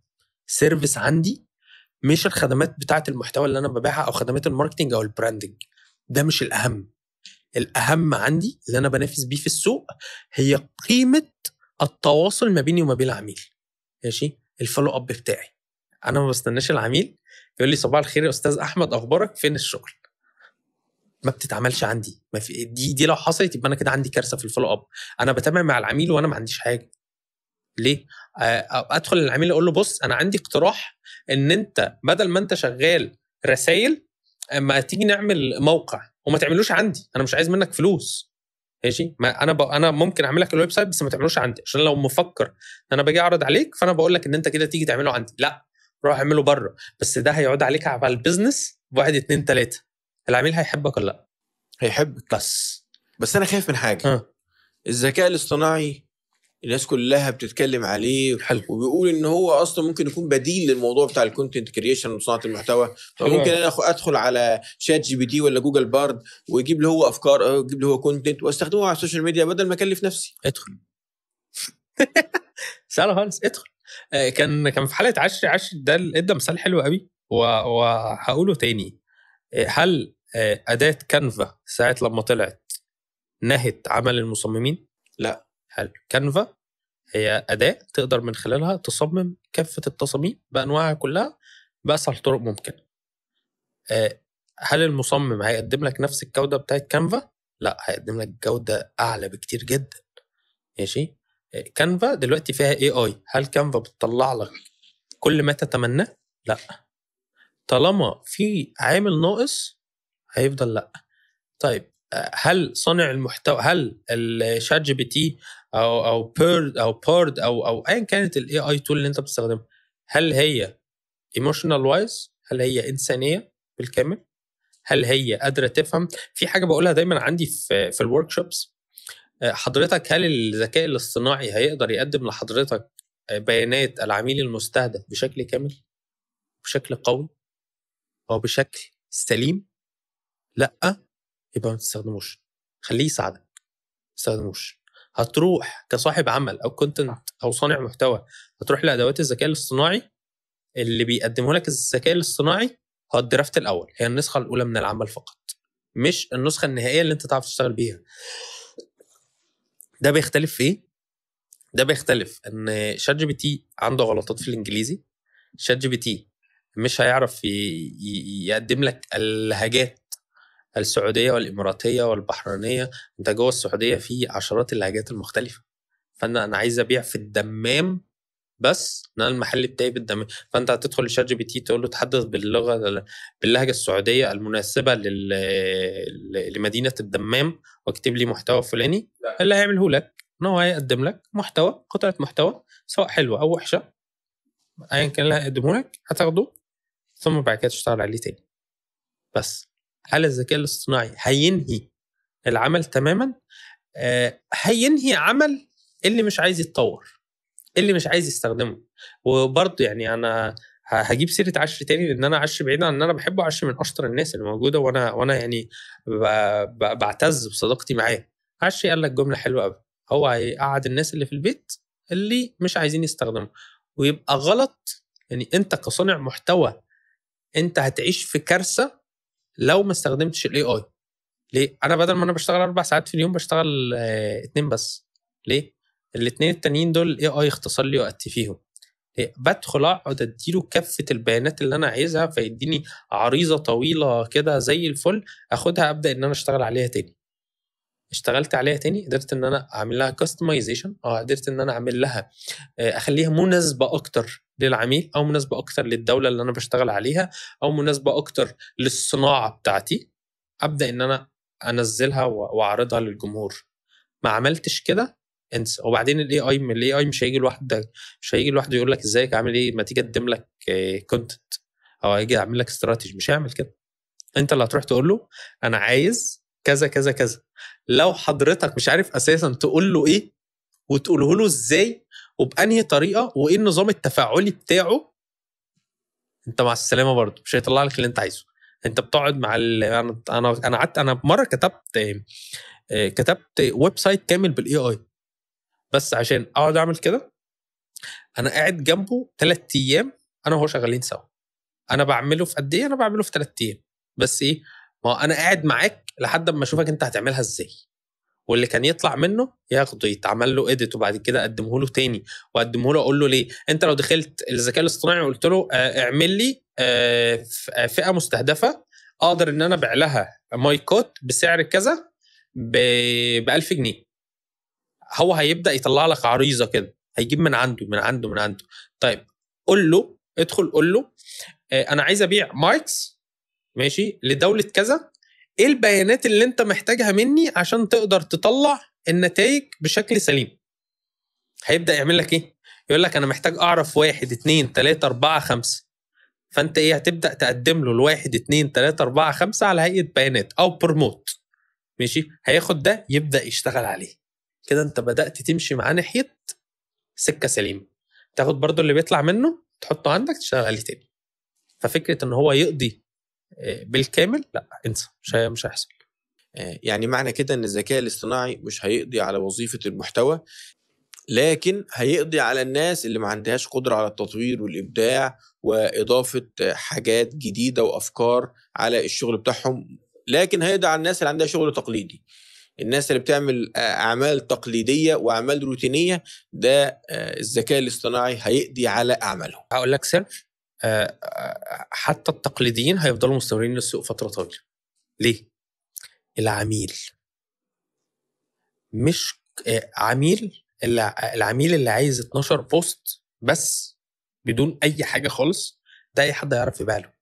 سيرفيس عندي مش الخدمات بتاعه المحتوى اللي انا ببيعها او خدمات الماركتنج او البراندنج ده مش الاهم الاهم عندي اللي انا بنافس بيه في السوق هي قيمه التواصل ما بيني وما بين العميل ماشي الفولو اب بتاعي انا ما بستناش العميل يقول لي صباح الخير يا استاذ احمد اخبارك فين الشغل ما بتتعملش عندي ما في دي دي لو حصلت يبقى انا كده عندي كارثه في الفولو اب انا بتابع مع العميل وانا ما عنديش حاجه ليه آه، ادخل للعميل اقول له بص انا عندي اقتراح ان انت بدل ما انت شغال رسائل آه، ما تيجي نعمل موقع وما تعملوش عندي انا مش عايز منك فلوس ماشي ما انا ب... انا ممكن اعمل لك الويب سايت بس ما تعملوش عندي عشان لو مفكر ان انا باجي اعرض عليك فانا بقول لك ان انت كده تيجي تعمله عندي لا روح اعمله بره بس ده هيعود عليك على البيزنس واحد اتنين تلاته العميل هيحبك ولا لا هيحبك بس بس انا خايف من حاجه أه. الذكاء الاصطناعي الناس كلها بتتكلم عليه حلو. وبيقول ان هو اصلا ممكن يكون بديل للموضوع بتاع الكونتنت كريشن وصناعه المحتوى فممكن انا ادخل على شات جي بي تي ولا جوجل بارد ويجيب لي هو افكار او آه، يجيب لي هو كونتنت واستخدمه على السوشيال ميديا بدل ما اكلف نفسي ادخل سهله خالص ادخل آه، كان كان في حلقه عش عش ده ادى مثال حلو قوي وهقوله تاني آه، هل آه، اداه كانفا ساعه لما طلعت نهت عمل المصممين لا حلو كانفا هي اداه تقدر من خلالها تصمم كافه التصاميم بانواعها كلها باسهل طرق ممكنه آه، هل المصمم هيقدم لك نفس الجوده بتاعت كانفا لا هيقدم لك جوده اعلى بكتير جدا ماشي آه، كانفا دلوقتي فيها اي اي هل كانفا بتطلع لك كل ما تتمناه لا طالما في عامل ناقص هيفضل لا طيب هل صانع المحتوى هل الشات جي بي تي او او بيرد او بارد او او ايا كانت الاي اي تول اللي انت بتستخدمها هل هي ايموشنال وايز هل هي انسانيه بالكامل هل هي قادره تفهم في حاجه بقولها دايما عندي في في الورك شوبس حضرتك هل الذكاء الاصطناعي هيقدر يقدم لحضرتك بيانات العميل المستهدف بشكل كامل بشكل قوي او بشكل سليم لا يبقى ما تستخدموش خليه يساعدك ما تستخدموش هتروح كصاحب عمل او كونتنت او صانع محتوى هتروح لادوات الذكاء الاصطناعي اللي بيقدمه لك الذكاء الاصطناعي هو الدرافت الاول هي النسخه الاولى من العمل فقط مش النسخه النهائيه اللي انت تعرف تشتغل بيها ده بيختلف في ايه ده بيختلف ان شات جي بي تي عنده غلطات في الانجليزي شات جي بي تي مش هيعرف يقدم لك اللهجات السعوديه والاماراتيه والبحرينيه انت جوه السعوديه في عشرات اللهجات المختلفه فانا انا عايز ابيع في الدمام بس انا المحل بتاعي بالدمام فانت هتدخل لشات جي بي تي تقول له تحدث باللغه باللهجه السعوديه المناسبه لل... لمدينه الدمام واكتب لي محتوى فلاني اللي هيعمله لك ان هو هيقدم لك محتوى قطعه محتوى سواء حلوه او وحشه ايا كان اللي هيقدمه لك هتاخده ثم بعد كده تشتغل عليه تاني بس على الذكاء الاصطناعي هينهي العمل تماما آه، هينهي عمل اللي مش عايز يتطور اللي مش عايز يستخدمه وبرضه يعني انا هجيب سيره عشر تاني لان انا عشر بعيد عن ان انا بحبه عشر من اشطر الناس اللي موجوده وانا وانا يعني بعتز بصداقتي معاه عشر قال لك جمله حلوه قوي هو هيقعد الناس اللي في البيت اللي مش عايزين يستخدموا ويبقى غلط يعني انت كصانع محتوى انت هتعيش في كارثه لو ما استخدمتش الاي اي ليه انا بدل ما انا بشتغل اربع ساعات في اليوم بشتغل آه، اتنين بس ليه الاثنين التانيين دول الاي اي اختصر لي وقت فيهم إيه، بدخل اقعد اديله كافه البيانات اللي انا عايزها فيديني عريضه طويله كده زي الفل اخدها ابدا ان انا اشتغل عليها تاني اشتغلت عليها تاني قدرت ان انا اعمل لها كاستمايزيشن اه قدرت ان انا اعمل لها آه، اخليها مناسبه اكتر للعميل او مناسبه اكتر للدوله اللي انا بشتغل عليها او مناسبه اكتر للصناعه بتاعتي ابدا ان انا انزلها واعرضها للجمهور ما عملتش كده انسى وبعدين الاي اي الاي اي مش هيجي لوحده مش هيجي لوحده يقول لك ازيك عامل ايه ما تيجي اقدم لك كونتنت آه، او هيجي اعمل لك استراتيجي مش هيعمل كده انت اللي هتروح تقول له انا عايز كذا كذا كذا لو حضرتك مش عارف اساسا تقول له ايه وتقوله له ازاي وبانهي طريقه وايه النظام التفاعلي بتاعه انت مع السلامه برضه مش هيطلع لك اللي انت عايزه انت بتقعد مع ال... انا انا قعدت انا مره كتبت آه، كتبت ويب سايت كامل بالاي اي بس عشان اقعد اعمل كده انا قاعد جنبه ثلاث ايام انا وهو شغالين سوا انا بعمله في قد ايه انا بعمله في ثلاث ايام بس ايه ما انا قاعد معاك لحد ما اشوفك انت هتعملها ازاي واللي كان يطلع منه ياخده يتعمل له اديت وبعد كده اقدمه له تاني واقدمه له اقول له ليه انت لو دخلت الذكاء الاصطناعي وقلت له آه، اعمل لي آه، آه، فئه مستهدفه اقدر ان انا ابيع لها مايكات بسعر كذا ب 1000 جنيه هو هيبدا يطلع لك عريضه كده هيجيب من عنده من عنده من عنده طيب قول له ادخل قول له انا عايز ابيع مايكس ماشي لدوله كذا ايه البيانات اللي انت محتاجها مني عشان تقدر تطلع النتائج بشكل سليم هيبدا يعمل لك ايه يقول لك انا محتاج اعرف واحد اتنين تلاتة اربعة خمسة فانت ايه هتبدا تقدم له الواحد اتنين تلاتة اربعة خمسة على هيئه بيانات او بروموت ماشي هياخد ده يبدا يشتغل عليه كده انت بدات تمشي معاه ناحيه سكه سليمه تاخد برضو اللي بيطلع منه تحطه عندك تشتغل عليه تاني ففكره ان هو يقضي آه، بالكامل لا انسى مش مش هيحصل آه، يعني معنى كده ان الذكاء الاصطناعي مش هيقضي على وظيفه المحتوى لكن هيقضي على الناس اللي ما عندهاش قدره على التطوير والابداع واضافه حاجات جديده وافكار على الشغل بتاعهم لكن هيقضي على الناس اللي عندها شغل تقليدي الناس اللي بتعمل آه، اعمال تقليديه واعمال روتينيه ده الذكاء الاصطناعي هيقضي على اعمالهم هقول لك سر آه، آه، حتى التقليديين هيفضلوا مستمرين للسوق فتره طويله ليه العميل مش آه، عميل العميل اللي عايز 12 بوست بس بدون اي حاجه خالص ده اي حد هيعرف يبيع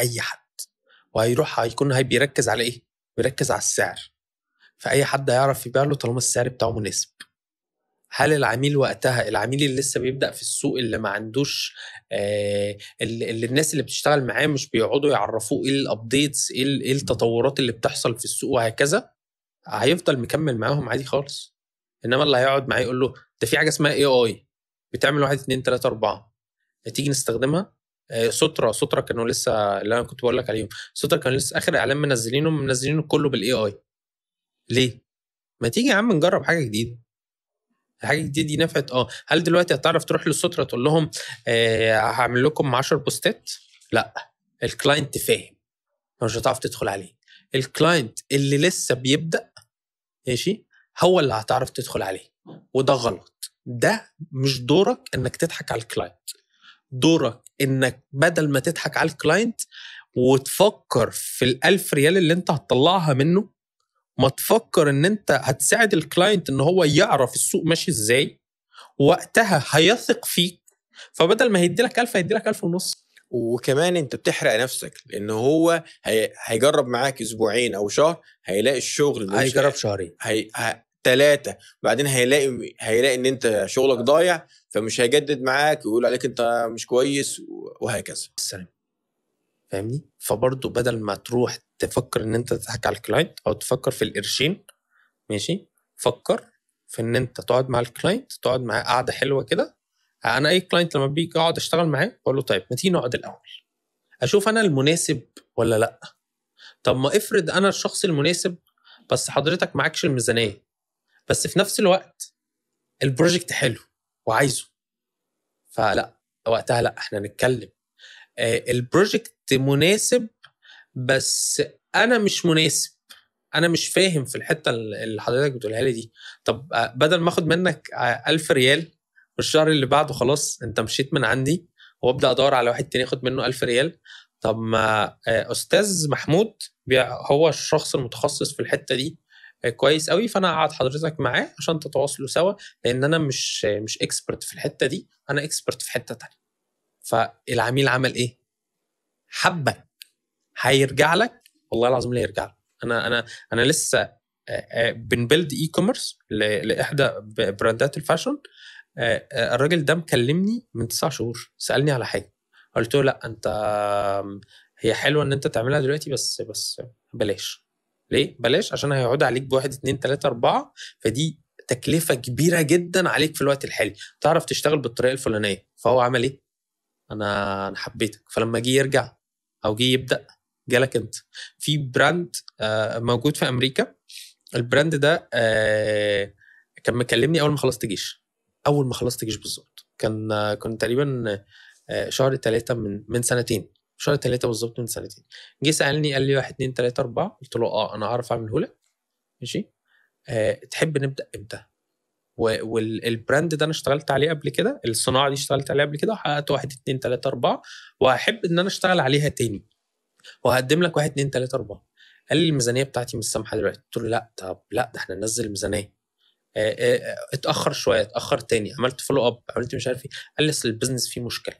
اي حد وهيروح هيكون هي بيركز على ايه بيركز على السعر فاي حد هيعرف يبيع له طالما السعر بتاعه مناسب هل العميل وقتها العميل اللي لسه بيبدا في السوق اللي ما عندوش آه اللي الناس اللي بتشتغل معاه مش بيقعدوا يعرفوه ايه الابديتس ايه التطورات اللي بتحصل في السوق وهكذا هيفضل مكمل معاهم عادي خالص انما اللي هيقعد معاه يقول له ده في حاجه اسمها اي اي بتعمل واحد اتنين تلاته اربعه تيجي نستخدمها سترة آه، سترة كانوا لسه اللي انا كنت بقول لك عليهم سترة كانوا لسه اخر اعلان منزلينه منزلينه كله بالاي اي ليه؟ ما تيجي يا عم نجرب حاجه جديده الحاجات الجديده دي نفعت اه هل دلوقتي هتعرف تروح للسطره تقول لهم آه هعمل لكم 10 بوستات لا الكلاينت فاهم مش هتعرف تدخل عليه الكلاينت اللي لسه بيبدا ماشي هو اللي هتعرف تدخل عليه وده غلط ده مش دورك انك تضحك على الكلاينت دورك انك بدل ما تضحك على الكلاينت وتفكر في الألف ريال اللي انت هتطلعها منه ما تفكر ان انت هتساعد الكلاينت ان هو يعرف السوق ماشي ازاي وقتها هيثق فيك فبدل ما هيديلك 1000 هيديلك 1000 ونص وكمان انت بتحرق نفسك لان هو هي... هيجرب معاك اسبوعين او شهر هيلاقي الشغل هيجرب شهرين هي... ه... ثلاثة بعدين هيلاقي هيلاقي ان انت شغلك ضايع فمش هيجدد معاك ويقول عليك انت مش كويس وهكذا السلام فاهمني فبرضه بدل ما تروح تفكر ان انت تضحك على الكلاينت او تفكر في القرشين ماشي فكر في ان انت تقعد مع الكلاينت تقعد معاه قعده حلوه كده انا اي كلاينت لما بيجي اقعد اشتغل معاه بقول له طيب ما تيجي نقعد الاول اشوف انا المناسب ولا لا طب ما افرض انا الشخص المناسب بس حضرتك معكش الميزانيه بس في نفس الوقت البروجكت حلو وعايزه فلا وقتها لا احنا نتكلم آه، البروجكت مناسب بس انا مش مناسب انا مش فاهم في الحته اللي حضرتك بتقولها لي دي طب آه، بدل ما اخد منك آه، ألف ريال والشهر اللي بعده خلاص انت مشيت من عندي وابدا ادور على واحد تاني اخد منه ألف ريال طب ما استاذ محمود هو الشخص المتخصص في الحته دي كويس قوي فانا اقعد حضرتك معاه عشان تتواصلوا سوا لان انا مش مش اكسبرت في الحته دي انا اكسبرت في حته تانية فالعميل عمل ايه؟ حبك هيرجع لك والله العظيم لا يرجع لك انا انا انا لسه آه، آه، بنبلد اي كوميرس لاحدى براندات الفاشن آه، الراجل ده مكلمني من تسع شهور سالني على حاجه قلت له لا انت هي حلوه ان انت تعملها دلوقتي بس بس بلاش ليه؟ بلاش عشان هيقعد عليك بواحد اتنين تلاته اربعه فدي تكلفه كبيره جدا عليك في الوقت الحالي تعرف تشتغل بالطريقه الفلانيه فهو عمل ايه؟ انا انا حبيتك فلما جه يرجع او جه يبدا جالك انت في براند آه، موجود في امريكا البراند ده آه، كان مكلمني اول ما خلصت جيش اول ما خلصت جيش بالظبط كان آه، كنت تقريبا شهر ثلاثة من من سنتين شهر ثلاثة بالظبط من سنتين جه سألني قال لي واحد اتنين تلاتة أربعة قلت له اه أنا اعرف أعمله لك ماشي أه تحب نبدأ إمتى؟ والبراند ده انا اشتغلت عليه قبل كده الصناعه دي اشتغلت عليها قبل كده وحققت واحد اتنين تلاته اربعه وهحب ان انا اشتغل عليها تاني وهقدم لك واحد اتنين تلاته اربعه قال لي الميزانيه بتاعتي مش سامحه دلوقتي قلت له لا طب لا ده احنا ننزل الميزانيه اتاخر شويه اتاخر تاني عملت فولو اب عملت مش عارف ايه قال لي اصل البيزنس فيه مشكله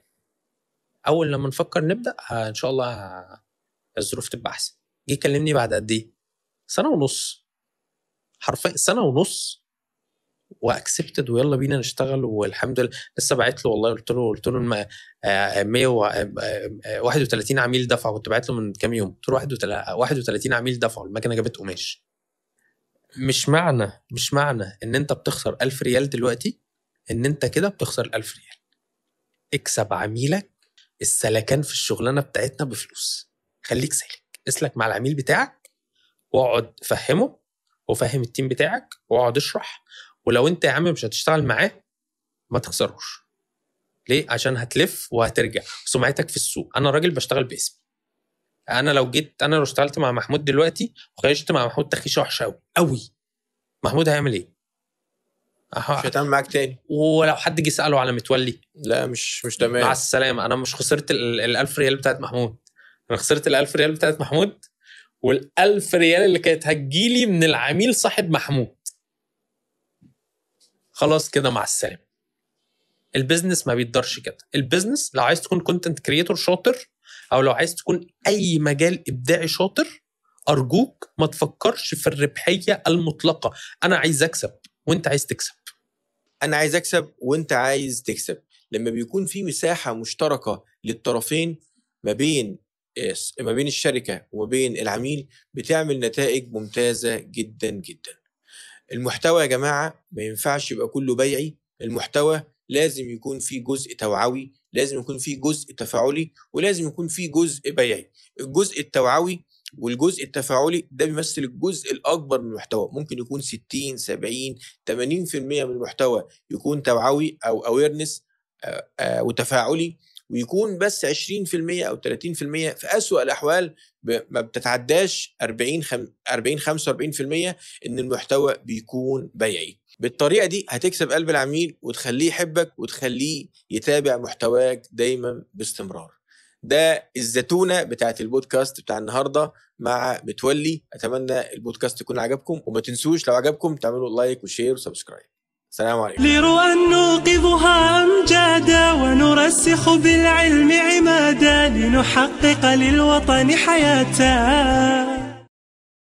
اول لما نفكر نبدا ان شاء الله الظروف تبقى احسن جه كلمني بعد قد ايه سنه ونص حرفيا سنه ونص واكسبتد ويلا بينا نشتغل والحمد لله لسه باعت له والله قلت له قلت له 131 آه، آه، آه، عميل دفعوا كنت باعت له من كام يوم قلت له 31 عميل دفعوا المكنه جابت قماش مش معنى مش معنى ان انت بتخسر 1000 ريال دلوقتي ان انت كده بتخسر 1000 ريال اكسب عميلك السلكان في الشغلانه بتاعتنا بفلوس خليك سالك اسلك مع العميل بتاعك واقعد فهمه وفهم التيم بتاعك واقعد اشرح ولو انت يا عم مش هتشتغل معاه ما تخسروش ليه عشان هتلف وهترجع سمعتك في السوق انا راجل بشتغل باسمي انا لو جيت انا لو اشتغلت مع محمود دلوقتي وخرجت مع محمود تخيش وحشه قوي قوي محمود هيعمل ايه أه. مش هتعمل معاك تاني ولو حد جه ساله على متولي لا مش مش تمام مع السلامه انا مش خسرت ال 1000 ريال بتاعت محمود انا خسرت ال 1000 ريال بتاعت محمود وال 1000 ريال اللي كانت هتجيلي من العميل صاحب محمود خلاص كده مع السلامه البيزنس ما بيقدرش كده البيزنس لو عايز تكون كونتنت كريتور شاطر او لو عايز تكون اي مجال ابداعي شاطر ارجوك ما تفكرش في الربحيه المطلقه انا عايز اكسب وانت عايز تكسب انا عايز اكسب وانت عايز تكسب لما بيكون في مساحه مشتركه للطرفين ما بين ما بين الشركه وما بين العميل بتعمل نتائج ممتازه جدا جدا المحتوى يا جماعه ما ينفعش يبقى كله بيعي المحتوى لازم يكون فيه جزء توعوي لازم يكون فيه جزء تفاعلي ولازم يكون فيه جزء بيعي الجزء التوعوي والجزء التفاعلي ده بيمثل الجزء الاكبر من المحتوى ممكن يكون 60 70 80% من المحتوى يكون توعوي او اويرنس آه، آه، وتفاعلي ويكون بس 20% او 30% في اسوأ الاحوال ما بتتعداش 40 40 45% ان المحتوى بيكون بيعي بالطريقه دي هتكسب قلب العميل وتخليه يحبك وتخليه يتابع محتواك دايما باستمرار ده الزتونه بتاعت البودكاست بتاع النهارده مع متولي اتمنى البودكاست يكون عجبكم وما تنسوش لو عجبكم تعملوا لايك وشير وسبسكرايب سلام عليكم لرؤى نوقظها أمجادا ونرسخ بالعلم عمادا لنحقق للوطن حياة